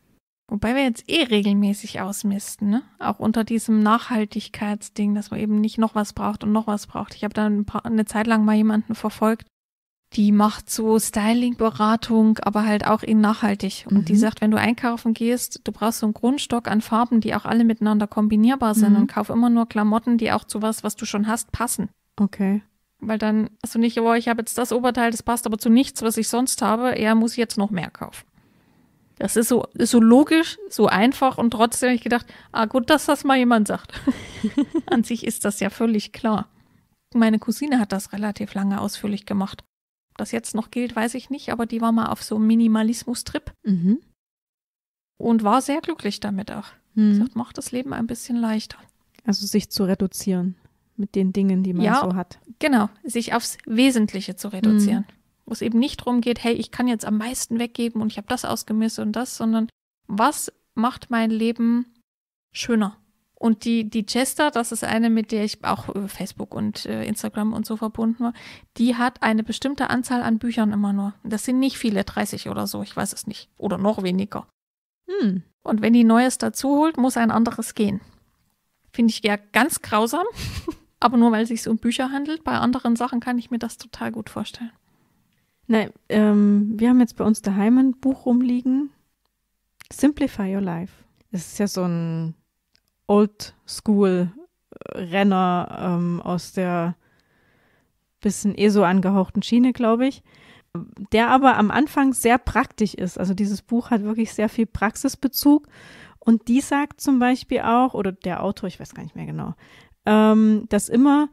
Wobei wir jetzt eh regelmäßig ausmisten, ne? Auch unter diesem Nachhaltigkeitsding, dass man eben nicht noch was braucht und noch was braucht. Ich habe da ein paar, eine Zeit lang mal jemanden verfolgt, die macht so Styling-Beratung, aber halt auch in nachhaltig. Und mhm. die sagt, wenn du einkaufen gehst, du brauchst so einen Grundstock an Farben, die auch alle miteinander kombinierbar sind mhm. und kauf immer nur Klamotten, die auch zu was, was du schon hast, passen. Okay. Weil dann hast also du nicht, oh, ich habe jetzt das Oberteil, das passt aber zu nichts, was ich sonst habe, eher muss ich jetzt noch mehr kaufen. Das ist so, ist so logisch, so einfach und trotzdem habe ich gedacht, ah gut, dass das mal jemand sagt. (laughs) An sich ist das ja völlig klar. Meine Cousine hat das relativ lange ausführlich gemacht. Ob das jetzt noch gilt, weiß ich nicht, aber die war mal auf so einem Minimalismus-Trip mhm. und war sehr glücklich damit auch. Mhm. Sie sagt, macht das Leben ein bisschen leichter. Also sich zu reduzieren mit den Dingen, die man ja, so hat. Genau, sich aufs Wesentliche zu reduzieren. Mhm wo es eben nicht darum geht, hey, ich kann jetzt am meisten weggeben und ich habe das ausgemisst und das, sondern was macht mein Leben schöner? Und die, die Chester, das ist eine, mit der ich auch über äh, Facebook und äh, Instagram und so verbunden war, die hat eine bestimmte Anzahl an Büchern immer nur. Das sind nicht viele, 30 oder so, ich weiß es nicht. Oder noch weniger. Hm. Und wenn die Neues dazu holt, muss ein anderes gehen. Finde ich ja ganz grausam. (laughs) Aber nur weil es sich um Bücher handelt, bei anderen Sachen kann ich mir das total gut vorstellen. Nein, ähm, wir haben jetzt bei uns daheim ein Buch rumliegen. Simplify Your Life. Das ist ja so ein Old School äh, Renner ähm, aus der bisschen eh so angehauchten Schiene, glaube ich. Der aber am Anfang sehr praktisch ist. Also dieses Buch hat wirklich sehr viel Praxisbezug. Und die sagt zum Beispiel auch, oder der Autor, ich weiß gar nicht mehr genau, ähm, dass immer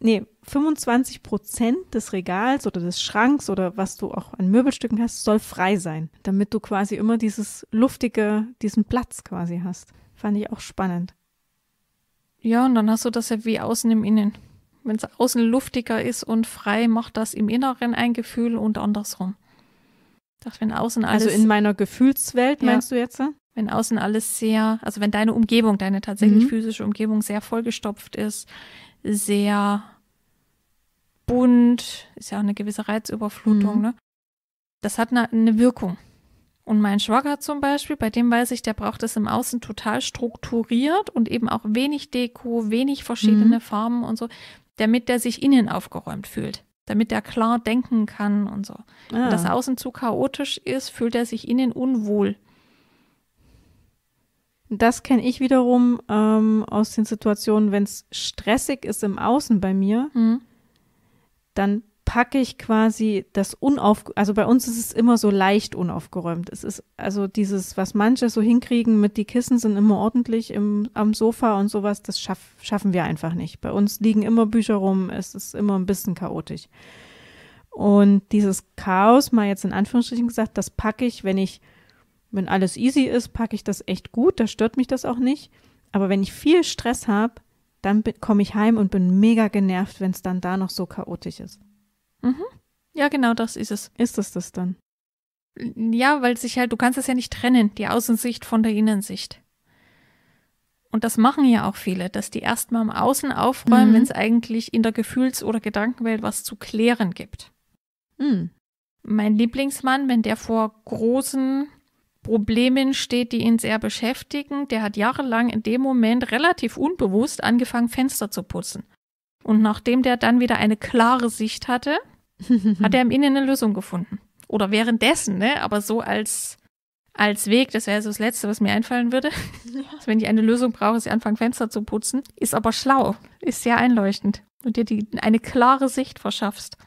nee, 25 Prozent des Regals oder des Schranks oder was du auch an Möbelstücken hast, soll frei sein, damit du quasi immer dieses luftige, diesen Platz quasi hast. Fand ich auch spannend. Ja, und dann hast du das ja wie außen im Innen. Wenn es außen luftiger ist und frei, macht das im Inneren ein Gefühl und andersrum. Dass wenn außen also alles. Also in meiner Gefühlswelt ja, meinst du jetzt? Wenn außen alles sehr, also wenn deine Umgebung, deine tatsächlich mhm. physische Umgebung sehr vollgestopft ist, sehr bunt, ist ja auch eine gewisse Reizüberflutung, mhm. ne? Das hat eine, eine Wirkung. Und mein Schwager zum Beispiel, bei dem weiß ich, der braucht das im Außen total strukturiert und eben auch wenig Deko, wenig verschiedene mhm. Farben und so, damit der sich innen aufgeräumt fühlt, damit er klar denken kann und so. Ah. Wenn das Außen zu chaotisch ist, fühlt er sich innen unwohl. Das kenne ich wiederum ähm, aus den Situationen, wenn es stressig ist im Außen bei mir, mhm. dann packe ich quasi das unauf, also bei uns ist es immer so leicht unaufgeräumt. Es ist also dieses, was manche so hinkriegen mit die Kissen sind immer ordentlich im, am Sofa und sowas, das schaff, schaffen wir einfach nicht. Bei uns liegen immer Bücher rum, es ist immer ein bisschen chaotisch. Und dieses Chaos, mal jetzt in Anführungsstrichen gesagt, das packe ich, wenn ich wenn alles easy ist, packe ich das echt gut, da stört mich das auch nicht. Aber wenn ich viel Stress habe, dann komme ich heim und bin mega genervt, wenn es dann da noch so chaotisch ist. Mhm. Ja, genau das ist es. Ist es das dann? Ja, weil sich halt, du kannst es ja nicht trennen, die Außensicht von der Innensicht. Und das machen ja auch viele, dass die erstmal im Außen aufräumen, mhm. wenn es eigentlich in der Gefühls- oder Gedankenwelt was zu klären gibt. Mhm. Mein Lieblingsmann, wenn der vor großen Problemen entsteht, die ihn sehr beschäftigen. Der hat jahrelang in dem Moment relativ unbewusst angefangen, Fenster zu putzen. Und nachdem der dann wieder eine klare Sicht hatte, (laughs) hat er im Innen eine Lösung gefunden. Oder währenddessen, ne? aber so als, als Weg, das wäre so das Letzte, was mir einfallen würde. Ja. (laughs) Wenn ich eine Lösung brauche, sie anfangen, Fenster zu putzen. Ist aber schlau, ist sehr einleuchtend und dir die, eine klare Sicht verschaffst.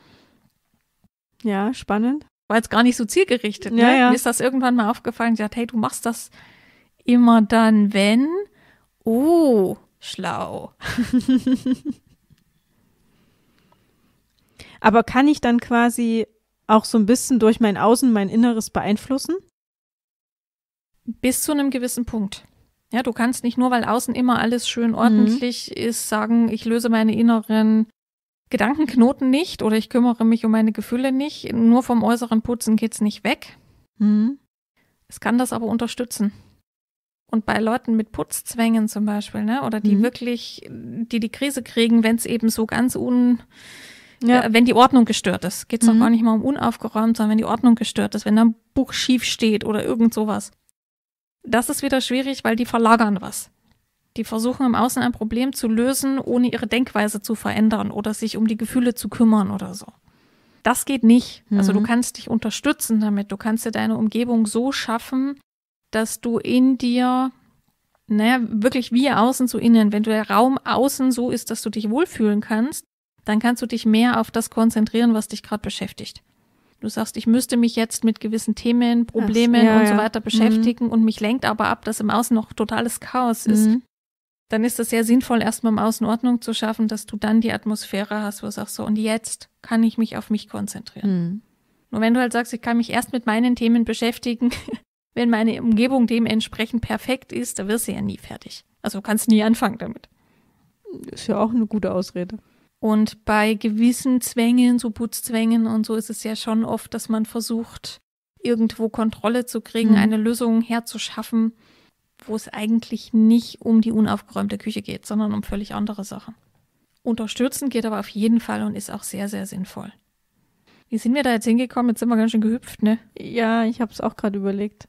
Ja, spannend war jetzt gar nicht so zielgerichtet. Ne? Ja, Mir ist das irgendwann mal aufgefallen. Ich dachte, hey, du machst das immer dann, wenn. Oh, schlau. (laughs) Aber kann ich dann quasi auch so ein bisschen durch mein Außen mein Inneres beeinflussen? Bis zu einem gewissen Punkt. Ja, du kannst nicht nur, weil außen immer alles schön mhm. ordentlich mhm. ist, sagen, ich löse meine inneren Gedankenknoten nicht oder ich kümmere mich um meine Gefühle nicht. Nur vom äußeren Putzen geht's nicht weg. Mhm. Es kann das aber unterstützen. Und bei Leuten mit Putzzwängen zum Beispiel, ne? oder die mhm. wirklich, die die Krise kriegen, wenn es eben so ganz un, ja. äh, wenn die Ordnung gestört ist, geht's es mhm. doch gar nicht mal um unaufgeräumt, sondern wenn die Ordnung gestört ist, wenn da ein Buch schief steht oder irgend sowas. Das ist wieder schwierig, weil die verlagern was. Die versuchen im Außen ein Problem zu lösen, ohne ihre Denkweise zu verändern oder sich um die Gefühle zu kümmern oder so. Das geht nicht. Mhm. Also du mhm. kannst dich unterstützen damit. Du kannst dir deine Umgebung so schaffen, dass du in dir, naja, wirklich wie außen zu innen, wenn du der Raum außen so ist, dass du dich wohlfühlen kannst, dann kannst du dich mehr auf das konzentrieren, was dich gerade beschäftigt. Du sagst, ich müsste mich jetzt mit gewissen Themen, Problemen Ach, ja, und so weiter mhm. beschäftigen ja. und mich lenkt aber ab, dass im Außen noch totales Chaos ist. Mhm dann ist es sehr sinnvoll, erstmal im Außen Ordnung zu schaffen, dass du dann die Atmosphäre hast, wo es auch so, und jetzt kann ich mich auf mich konzentrieren. Mhm. Nur wenn du halt sagst, ich kann mich erst mit meinen Themen beschäftigen, (laughs) wenn meine Umgebung dementsprechend perfekt ist, dann wirst du ja nie fertig. Also kannst nie anfangen damit. Ist ja auch eine gute Ausrede. Und bei gewissen Zwängen, so Putzzwängen und so ist es ja schon oft, dass man versucht, irgendwo Kontrolle zu kriegen, mhm. eine Lösung herzuschaffen wo es eigentlich nicht um die unaufgeräumte Küche geht, sondern um völlig andere Sachen. Unterstützen geht aber auf jeden Fall und ist auch sehr, sehr sinnvoll. Wie sind wir da jetzt hingekommen? Jetzt sind wir ganz schön gehüpft, ne? Ja, ich habe es auch gerade überlegt.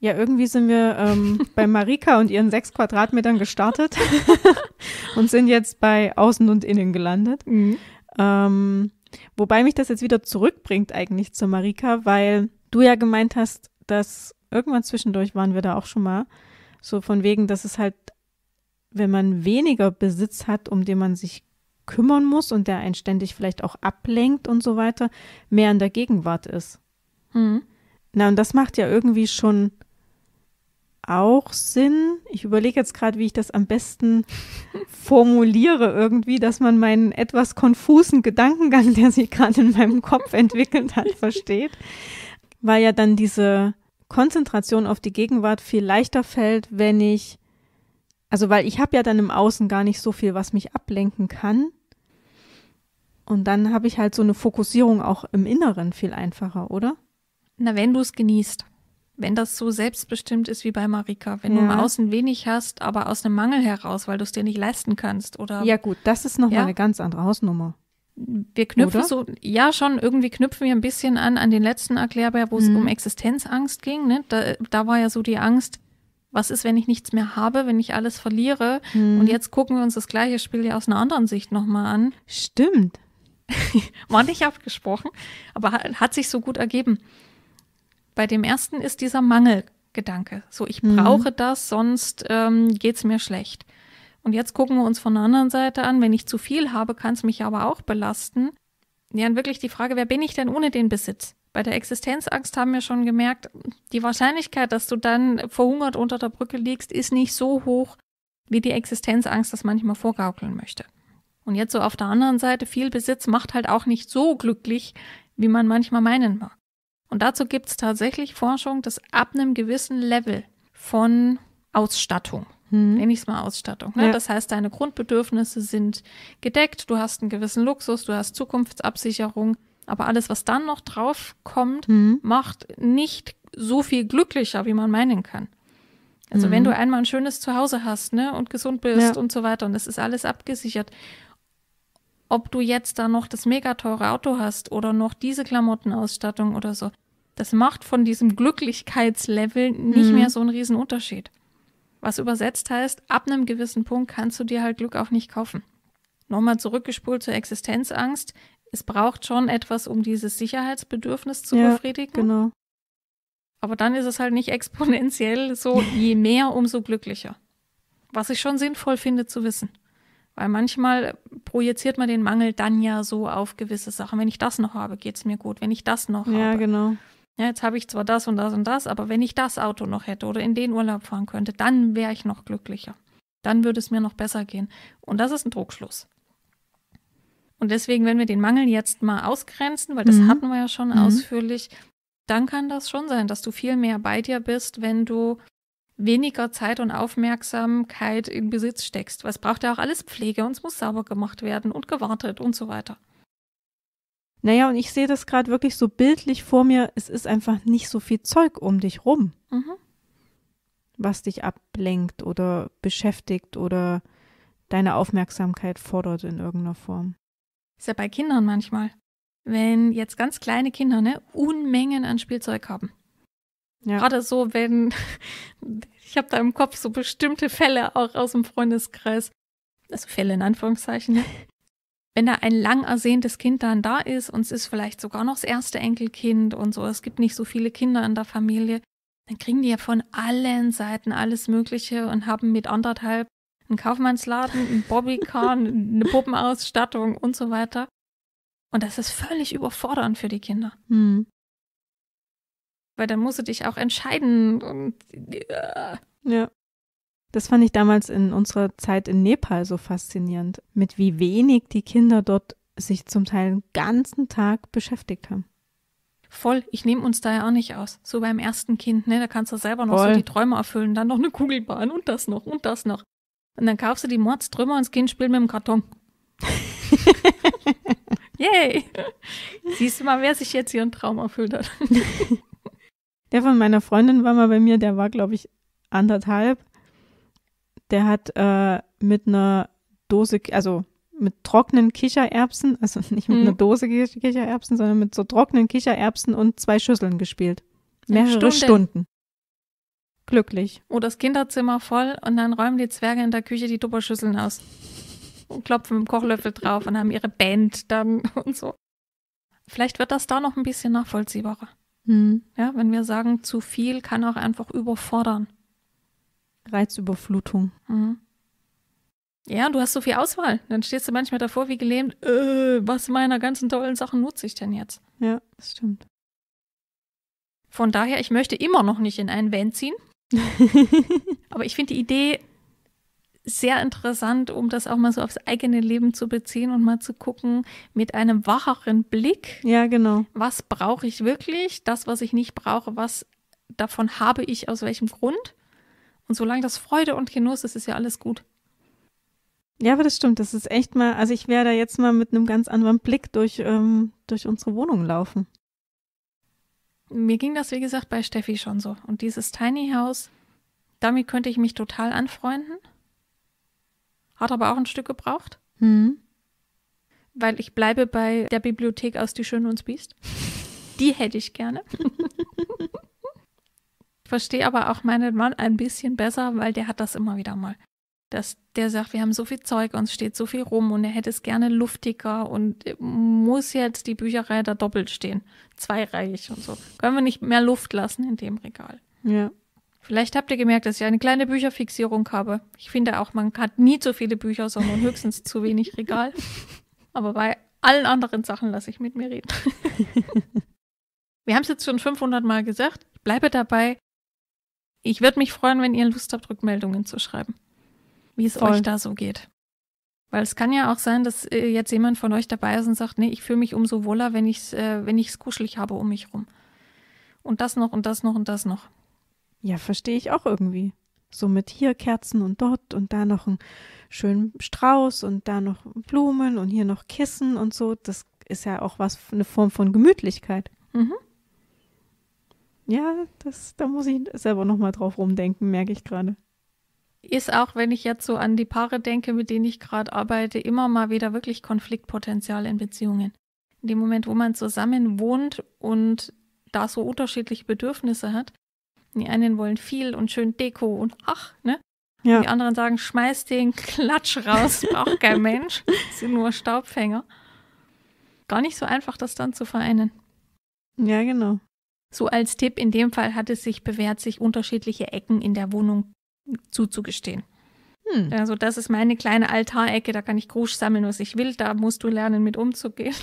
Ja, irgendwie sind wir ähm, (laughs) bei Marika und ihren sechs Quadratmetern gestartet (laughs) und sind jetzt bei Außen und Innen gelandet. Mhm. Ähm, wobei mich das jetzt wieder zurückbringt eigentlich zu Marika, weil du ja gemeint hast, dass irgendwann zwischendurch waren wir da auch schon mal. So von wegen, dass es halt, wenn man weniger Besitz hat, um den man sich kümmern muss und der einen ständig vielleicht auch ablenkt und so weiter, mehr in der Gegenwart ist. Mhm. Na, und das macht ja irgendwie schon auch Sinn. Ich überlege jetzt gerade, wie ich das am besten (laughs) formuliere irgendwie, dass man meinen etwas konfusen Gedankengang, der sich gerade in meinem Kopf entwickelt hat, (laughs) versteht. Weil ja dann diese Konzentration auf die Gegenwart viel leichter fällt, wenn ich, also weil ich habe ja dann im Außen gar nicht so viel, was mich ablenken kann. Und dann habe ich halt so eine Fokussierung auch im Inneren viel einfacher, oder? Na, wenn du es genießt. Wenn das so selbstbestimmt ist wie bei Marika, wenn ja. du im Außen wenig hast, aber aus einem Mangel heraus, weil du es dir nicht leisten kannst, oder? Ja, gut, das ist nochmal ja? eine ganz andere Hausnummer wir knüpfen Oder? so, ja schon, irgendwie knüpfen wir ein bisschen an an den letzten Erklärbär, wo es mhm. um Existenzangst ging. Ne? Da, da war ja so die Angst, was ist, wenn ich nichts mehr habe, wenn ich alles verliere? Mhm. Und jetzt gucken wir uns das gleiche Spiel ja aus einer anderen Sicht nochmal an. Stimmt. (laughs) war nicht abgesprochen, aber hat, hat, sich so gut ergeben. Bei dem ersten ist dieser Mangelgedanke. So, ich mhm. brauche das, sonst ähm, geht es mir schlecht. Und jetzt gucken wir uns von der anderen Seite an, wenn ich zu viel habe, kann es mich aber auch belasten. Ja, und wirklich die Frage, wer bin ich denn ohne den Besitz? Bei der Existenzangst haben wir schon gemerkt, die Wahrscheinlichkeit, dass du dann verhungert unter der Brücke liegst, ist nicht so hoch, wie die Existenzangst das manchmal vorgaukeln möchte. Und jetzt so auf der anderen Seite, viel Besitz macht halt auch nicht so glücklich, wie man manchmal meinen mag. Und dazu gibt es tatsächlich Forschung, dass ab einem gewissen Level von Ausstattung, hm. Ausstattung. Ne? Ja. Das heißt, deine Grundbedürfnisse sind gedeckt, du hast einen gewissen Luxus, du hast Zukunftsabsicherung, aber alles, was dann noch drauf kommt, hm. macht nicht so viel glücklicher, wie man meinen kann. Also hm. wenn mhm. du einmal ein schönes Zuhause hast ne, und gesund bist ja. und so weiter und es ist alles abgesichert, ob du jetzt da noch das mega teure Auto hast oder noch diese Klamottenausstattung oder so, das macht von diesem Glücklichkeitslevel nicht mhm. mehr so einen riesen Unterschied was übersetzt heißt, ab einem gewissen Punkt kannst du dir halt Glück auch nicht kaufen. Nochmal zurückgespult zur Existenzangst. Es braucht schon etwas, um dieses Sicherheitsbedürfnis zu ja, befriedigen. Genau. Aber dann ist es halt nicht (laughs) exponentiell so, je mehr, umso glücklicher. Was ich schon sinnvoll finde zu wissen. Weil manchmal projiziert man den Mangel dann ja so auf gewisse Sachen. Wenn ich das noch habe, geht es mir gut. Wenn ich das noch ja, habe. Ja, genau. Ja, jetzt habe ich zwar das und das und das, aber wenn ich das Auto noch hätte oder in den Urlaub fahren könnte, dann wäre ich noch glücklicher. Dann würde es mir noch besser gehen. Und das ist ein Druckschluss. Und deswegen, wenn wir den Mangel jetzt mal ausgrenzen, weil das mhm. hatten wir ja schon mhm. ausführlich, dann kann das schon sein, dass du viel mehr bei dir bist, wenn du weniger Zeit und Aufmerksamkeit in Besitz steckst. Weil es braucht ja auch alles Pflege und es muss sauber gemacht werden und gewartet und so weiter. Naja, und ich sehe das gerade wirklich so bildlich vor mir. Es ist einfach nicht so viel Zeug um dich rum, mhm. was dich ablenkt oder beschäftigt oder deine Aufmerksamkeit fordert in irgendeiner Form. Ist ja bei Kindern manchmal. Wenn jetzt ganz kleine Kinder ne, Unmengen an Spielzeug haben. Ja. Gerade so, wenn (laughs) ich habe da im Kopf so bestimmte Fälle auch aus dem Freundeskreis, also Fälle in Anführungszeichen, ne? (laughs) wenn da ein lang ersehntes Kind dann da ist und es ist vielleicht sogar noch das erste Enkelkind und so, es gibt nicht so viele Kinder in der Familie, dann kriegen die ja von allen Seiten alles Mögliche und haben mit anderthalb einen Kaufmannsladen, einen Bobbycar, (laughs) eine Puppenausstattung und so weiter. Und das ist völlig überfordernd für die Kinder. Hm. Weil dann musst du dich auch entscheiden und. Äh. Ja. Das fand ich damals in unserer Zeit in Nepal so faszinierend, mit wie wenig die Kinder dort sich zum Teil den ganzen Tag beschäftigt haben. Voll, ich nehme uns da ja auch nicht aus. So beim ersten Kind, ne, da kannst du selber noch Voll. so die Träume erfüllen, dann noch eine Kugelbahn und das noch und das noch. Und dann kaufst du die Mordstrümmer und das Kind spielt mit dem Karton. (laughs) Yay! Siehst du mal, wer sich jetzt ihren Traum erfüllt hat. (laughs) der von meiner Freundin war mal bei mir, der war, glaube ich, anderthalb der hat äh, mit einer Dose, also mit trockenen Kichererbsen, (laughs) also nicht mit mhm. einer Dose Kichererbsen, sondern mit so trockenen Kichererbsen und zwei Schüsseln gespielt. Mehrere Stunde. Stunden. Glücklich. Oh, das Kinderzimmer voll und dann räumen die Zwerge in der Küche die Tupperschüsseln aus und klopfen mit dem Kochlöffel drauf und haben ihre Band dann (laughs) und so. Vielleicht wird das da noch ein bisschen nachvollziehbarer. Mhm. Ja, wenn wir sagen, zu viel kann auch einfach überfordern. Reizüberflutung. Mhm. Ja, du hast so viel Auswahl. Dann stehst du manchmal davor wie gelähmt, äh, was meiner ganzen tollen Sachen nutze ich denn jetzt? Ja, das stimmt. Von daher, ich möchte immer noch nicht in einen Van ziehen. (laughs) Aber ich finde die Idee sehr interessant, um das auch mal so aufs eigene Leben zu beziehen und mal zu gucken mit einem wacheren Blick. Ja, genau. Was brauche ich wirklich? Das, was ich nicht brauche, was davon habe ich, aus welchem Grund? Und solange das Freude und Genuss ist, ist ja alles gut. Ja, aber das stimmt. Das ist echt mal, also ich werde da jetzt mal mit einem ganz anderen Blick durch, ähm, durch unsere Wohnung laufen. Mir ging das, wie gesagt, bei Steffi schon so. Und dieses Tiny House, damit könnte ich mich total anfreunden. Hat aber auch ein Stück gebraucht. Hm. Weil ich bleibe bei der Bibliothek aus Die Schöne und Biest. (laughs) Die hätte ich gerne. (laughs) verstehe aber auch meinen Mann ein bisschen besser, weil der hat das immer wieder mal. Dass der sagt, wir haben so viel Zeug, uns steht so viel rum und er hätte es gerne luftiger und muss jetzt die Bücherei da doppelt stehen. Zweireihig und so. Können wir nicht mehr Luft lassen in dem Regal. Ja. Vielleicht habt ihr gemerkt, dass ich eine kleine Bücherfixierung habe. Ich finde auch, man hat nie zu viele Bücher, sondern höchstens zu wenig Regal. (laughs) Aber bei allen anderen Sachen lasse ich mit mir reden. (laughs) Wir haben es jetzt schon 500 Mal gesagt. Ich bleibe dabei ich würde mich freuen, wenn ihr Lust habt, Rückmeldungen zu schreiben, wie es Voll. euch da so geht. Weil es kann ja auch sein, dass äh, jetzt jemand von euch dabei ist und sagt, nee, ich fühle mich umso wohler, wenn ich es äh, kuschelig habe um mich rum. Und das noch und das noch und das noch. Ja, verstehe ich auch irgendwie. So mit hier Kerzen und dort und da noch einen schönen Strauß und da noch Blumen und hier noch Kissen und so. Das ist ja auch was, eine Form von Gemütlichkeit. Mhm. Ja, das, da muss ich selber nochmal drauf rumdenken, merke ich gerade. Ist auch, wenn ich jetzt so an die Paare denke, mit denen ich gerade arbeite, immer mal wieder wirklich Konfliktpotenzial in Beziehungen. In dem Moment, wo man zusammen wohnt und da so unterschiedliche Bedürfnisse hat. Die einen wollen viel und schön Deko und ach, ne? Ja. Die anderen sagen, schmeiß den Klatsch raus, braucht kein Mensch, sind nur Staubfänger. Gar nicht so einfach, das dann zu vereinen. Ja, genau. So als Tipp, in dem Fall hat es sich bewährt, sich unterschiedliche Ecken in der Wohnung zuzugestehen. Hm. Also das ist meine kleine Altarecke, da kann ich Grusch sammeln, was ich will, da musst du lernen, mit umzugehen.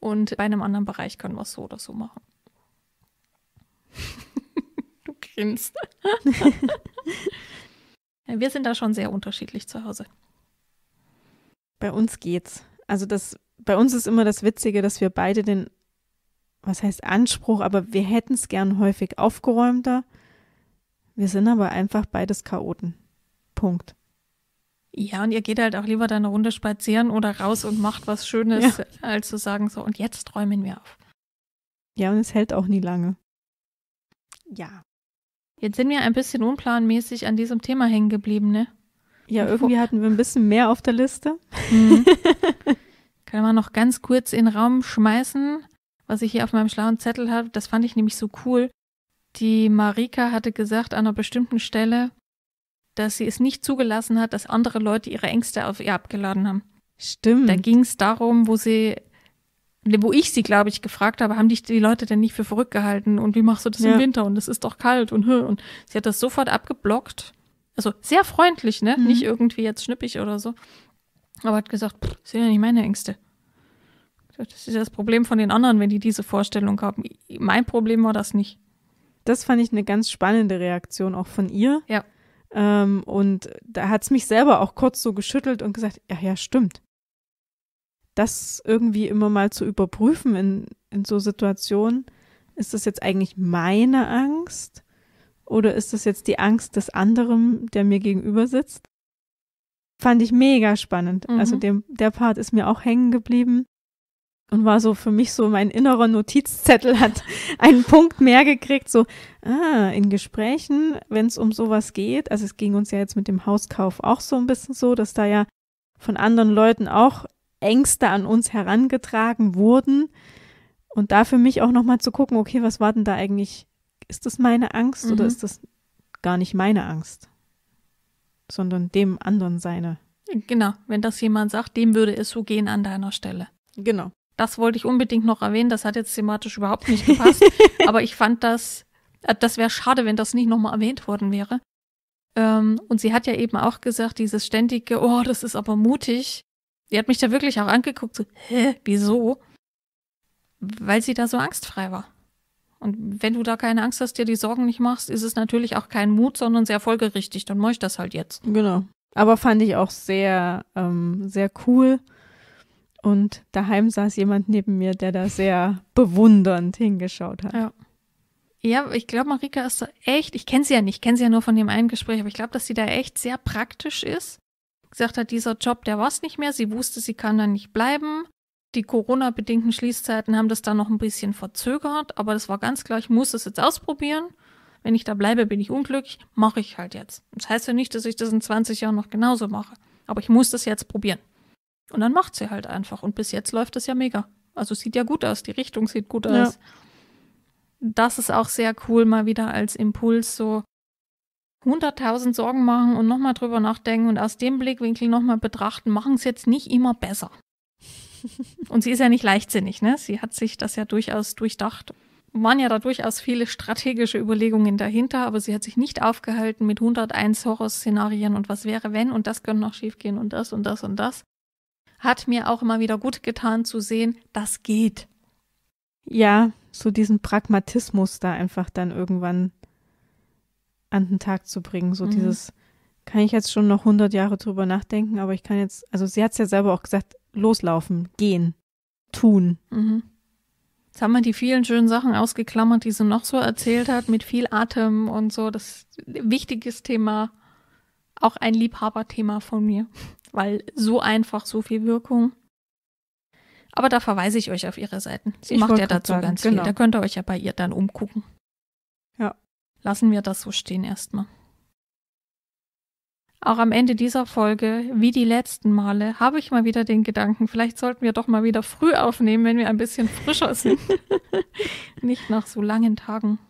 Und bei einem anderen Bereich können wir es so oder so machen. (laughs) du grinst. (laughs) wir sind da schon sehr unterschiedlich zu Hause. Bei uns geht's. Also das, bei uns ist immer das Witzige, dass wir beide den was heißt Anspruch, aber wir hätten es gern häufig aufgeräumter. Wir sind aber einfach beides Chaoten. Punkt. Ja, und ihr geht halt auch lieber deine Runde spazieren oder raus und macht was Schönes, ja. als zu sagen, so, und jetzt räumen wir auf. Ja, und es hält auch nie lange. Ja. Jetzt sind wir ein bisschen unplanmäßig an diesem Thema hängen geblieben, ne? Ja, irgendwie hatten wir ein bisschen mehr auf der Liste. Mhm. (laughs) Können wir noch ganz kurz in den Raum schmeißen was ich hier auf meinem schlauen Zettel habe, das fand ich nämlich so cool. Die Marika hatte gesagt an einer bestimmten Stelle, dass sie es nicht zugelassen hat, dass andere Leute ihre Ängste auf ihr abgeladen haben. Stimmt. Da ging es darum, wo sie, ne, wo ich sie, glaube ich, gefragt habe, haben dich die Leute denn nicht für verrückt gehalten und wie machst du das ja. im Winter und es ist doch kalt und und sie hat das sofort abgeblockt. Also sehr freundlich, ne? Mhm. Nicht irgendwie jetzt schnippig oder so. Aber hat gesagt, pff, sind ja nicht meine Ängste. Das ist das Problem von den anderen, wenn die diese Vorstellung haben. Mein Problem war das nicht. Das fand ich eine ganz spannende Reaktion auch von ihr. Ja. Ähm, und da hat es mich selber auch kurz so geschüttelt und gesagt, ja, ja, stimmt. Das irgendwie immer mal zu überprüfen in, in so Situationen, ist das jetzt eigentlich meine Angst oder ist das jetzt die Angst des anderen, der mir gegenüber sitzt? Fand ich mega spannend. Also mhm. Also dem, der Part ist mir auch hängen geblieben und war so für mich so, mein innerer Notizzettel hat einen Punkt mehr gekriegt, so, ah, in Gesprächen, wenn es um sowas geht, also es ging uns ja jetzt mit dem Hauskauf auch so ein bisschen so, dass da ja von anderen Leuten auch Ängste an uns herangetragen wurden und da für mich auch nochmal zu gucken, okay, was war denn da eigentlich, ist das meine Angst mhm. oder ist das gar nicht meine Angst, sondern dem anderen seine. Genau, wenn das jemand sagt, dem würde es so gehen an deiner Stelle. Genau. Das wollte ich unbedingt noch erwähnen. Das hat jetzt thematisch überhaupt nicht gepasst. (laughs) aber ich fand das, äh, das wäre schade, wenn das nicht nochmal erwähnt worden wäre. Ähm, und sie hat ja eben auch gesagt, dieses ständige, oh, das ist aber mutig. Die hat mich da wirklich auch angeguckt, so, hä, wieso? Weil sie da so angstfrei war. Und wenn du da keine Angst hast, dir die Sorgen nicht machst, ist es natürlich auch kein Mut, sondern sehr folgerichtig. Dann mache ich das halt jetzt. Genau. Aber fand ich auch sehr, ähm, sehr cool und daheim saß jemand neben mir, der da sehr bewundernd hingeschaut hat. Ja. Ja, ich glaube, Marika ist da echt, ich kenne sie ja nicht, ich kenne sie ja nur von dem einen Gespräch, aber ich glaube, dass sie da echt sehr praktisch ist. Gesagt hat, dieser Job, der war es nicht mehr, sie wusste, sie kann da nicht bleiben. Die Corona-bedingten Schließzeiten haben das dann noch ein bisschen verzögert, aber das war ganz klar, ich muss es jetzt ausprobieren. Wenn ich da bleibe, bin ich unglücklich, mache ich halt jetzt. Das heißt ja nicht, dass ich das in 20 Jahren noch genauso mache, aber ich muss das jetzt probieren. Und dann macht sie halt einfach. Und bis jetzt läuft das ja mega. Also sieht ja gut aus, die Richtung sieht gut aus. Ja. Das ist auch sehr cool, mal wieder als Impuls so 100.000 Sorgen machen und nochmal drüber nachdenken und aus dem Blickwinkel nochmal betrachten, machen es jetzt nicht immer besser. (laughs) und sie ist ja nicht leichtsinnig, ne? Sie hat sich das ja durchaus durchdacht. Waren ja da durchaus viele strategische Überlegungen dahinter, aber sie hat sich nicht aufgehalten mit 101 Horrorszenarien und was wäre wenn und das könnte noch schiefgehen und das und das und das, hat mir auch immer wieder gut getan zu sehen, das geht. Ja, so diesen Pragmatismus da einfach dann irgendwann an den Tag zu bringen. So mhm. dieses, kann ich jetzt schon noch 100 Jahre drüber nachdenken, aber ich kann jetzt, also sie hat es ja selber auch gesagt, loslaufen, gehen, tun. Mhm. Jetzt haben wir die vielen schönen Sachen ausgeklammert, die sie noch so erzählt hat, mit viel Atem und so. Das ist ein wichtiges Thema. Auch ein Liebhaberthema von mir, weil so einfach so viel Wirkung. Aber da verweise ich euch auf ihre Seiten. Sie ich macht ja dazu sagen, ganz genau. viel. Da könnt ihr euch ja bei ihr dann umgucken. Ja. Lassen wir das so stehen erstmal. Auch am Ende dieser Folge, wie die letzten Male, habe ich mal wieder den Gedanken, vielleicht sollten wir doch mal wieder früh aufnehmen, wenn wir ein bisschen frischer (laughs) sind. Nicht nach so langen Tagen.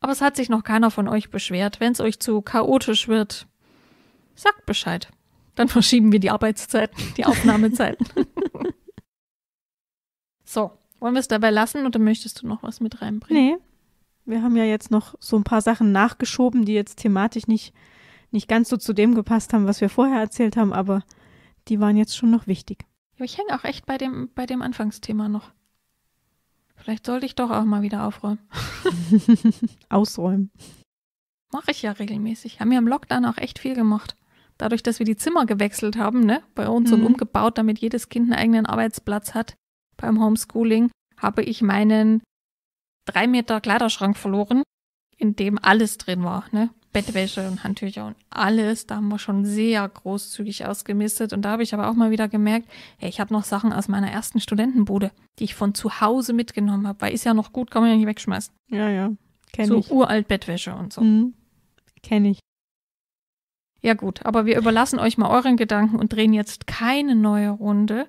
Aber es hat sich noch keiner von euch beschwert. Wenn es euch zu chaotisch wird, sagt Bescheid. Dann verschieben wir die Arbeitszeiten, die Aufnahmezeiten. (laughs) so, wollen wir es dabei lassen oder möchtest du noch was mit reinbringen? Nee. Wir haben ja jetzt noch so ein paar Sachen nachgeschoben, die jetzt thematisch nicht, nicht ganz so zu dem gepasst haben, was wir vorher erzählt haben, aber die waren jetzt schon noch wichtig. ich hänge auch echt bei dem, bei dem Anfangsthema noch. Vielleicht sollte ich doch auch mal wieder aufräumen. (laughs) Ausräumen. Mache ich ja regelmäßig. Haben wir im Lockdown auch echt viel gemacht dadurch, dass wir die Zimmer gewechselt haben, ne, bei uns mhm. und umgebaut, damit jedes Kind einen eigenen Arbeitsplatz hat beim Homeschooling, habe ich meinen drei Meter Kleiderschrank verloren, in dem alles drin war, ne? Bettwäsche und Handtücher und alles. Da haben wir schon sehr großzügig ausgemistet. Und da habe ich aber auch mal wieder gemerkt, hey, ich habe noch Sachen aus meiner ersten Studentenbude, die ich von zu Hause mitgenommen habe, weil ist ja noch gut, kann man ja nicht wegschmeißen. Ja, ja. Kenn so ich. uralt Bettwäsche und so. Mhm. Kenne ich. Ja gut, aber wir überlassen euch mal euren Gedanken und drehen jetzt keine neue Runde.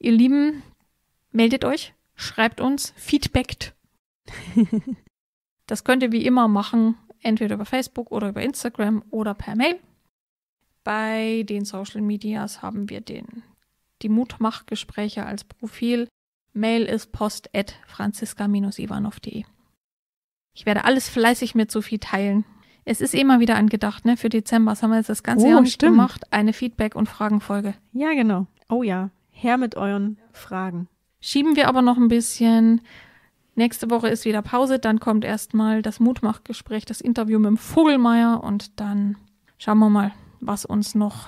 Ihr Lieben, meldet euch, schreibt uns, feedbackt. (laughs) das könnt ihr wie immer machen, entweder über Facebook oder über Instagram oder per Mail. Bei den Social Medias haben wir den, die Mutmachgespräche als Profil. Mail ist post at franziska-ivanov.de. Ich werde alles fleißig mit Sophie teilen. Es ist eh mal wieder angedacht, ne? Für Dezember. Das haben wir jetzt das ganze oh, Jahr nicht gemacht. Eine Feedback- und Fragenfolge. Ja, genau. Oh ja. Her mit euren Fragen. Schieben wir aber noch ein bisschen. Nächste Woche ist wieder Pause, dann kommt erstmal das Mutmachgespräch, das Interview mit dem Vogelmeier und dann schauen wir mal, was uns noch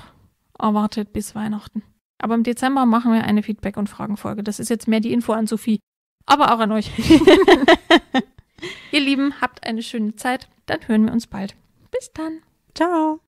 erwartet bis Weihnachten. Aber im Dezember machen wir eine Feedback- und Fragenfolge. Das ist jetzt mehr die Info an Sophie, aber auch an euch. (laughs) Ihr Lieben, habt eine schöne Zeit. Dann hören wir uns bald. Bis dann. Ciao.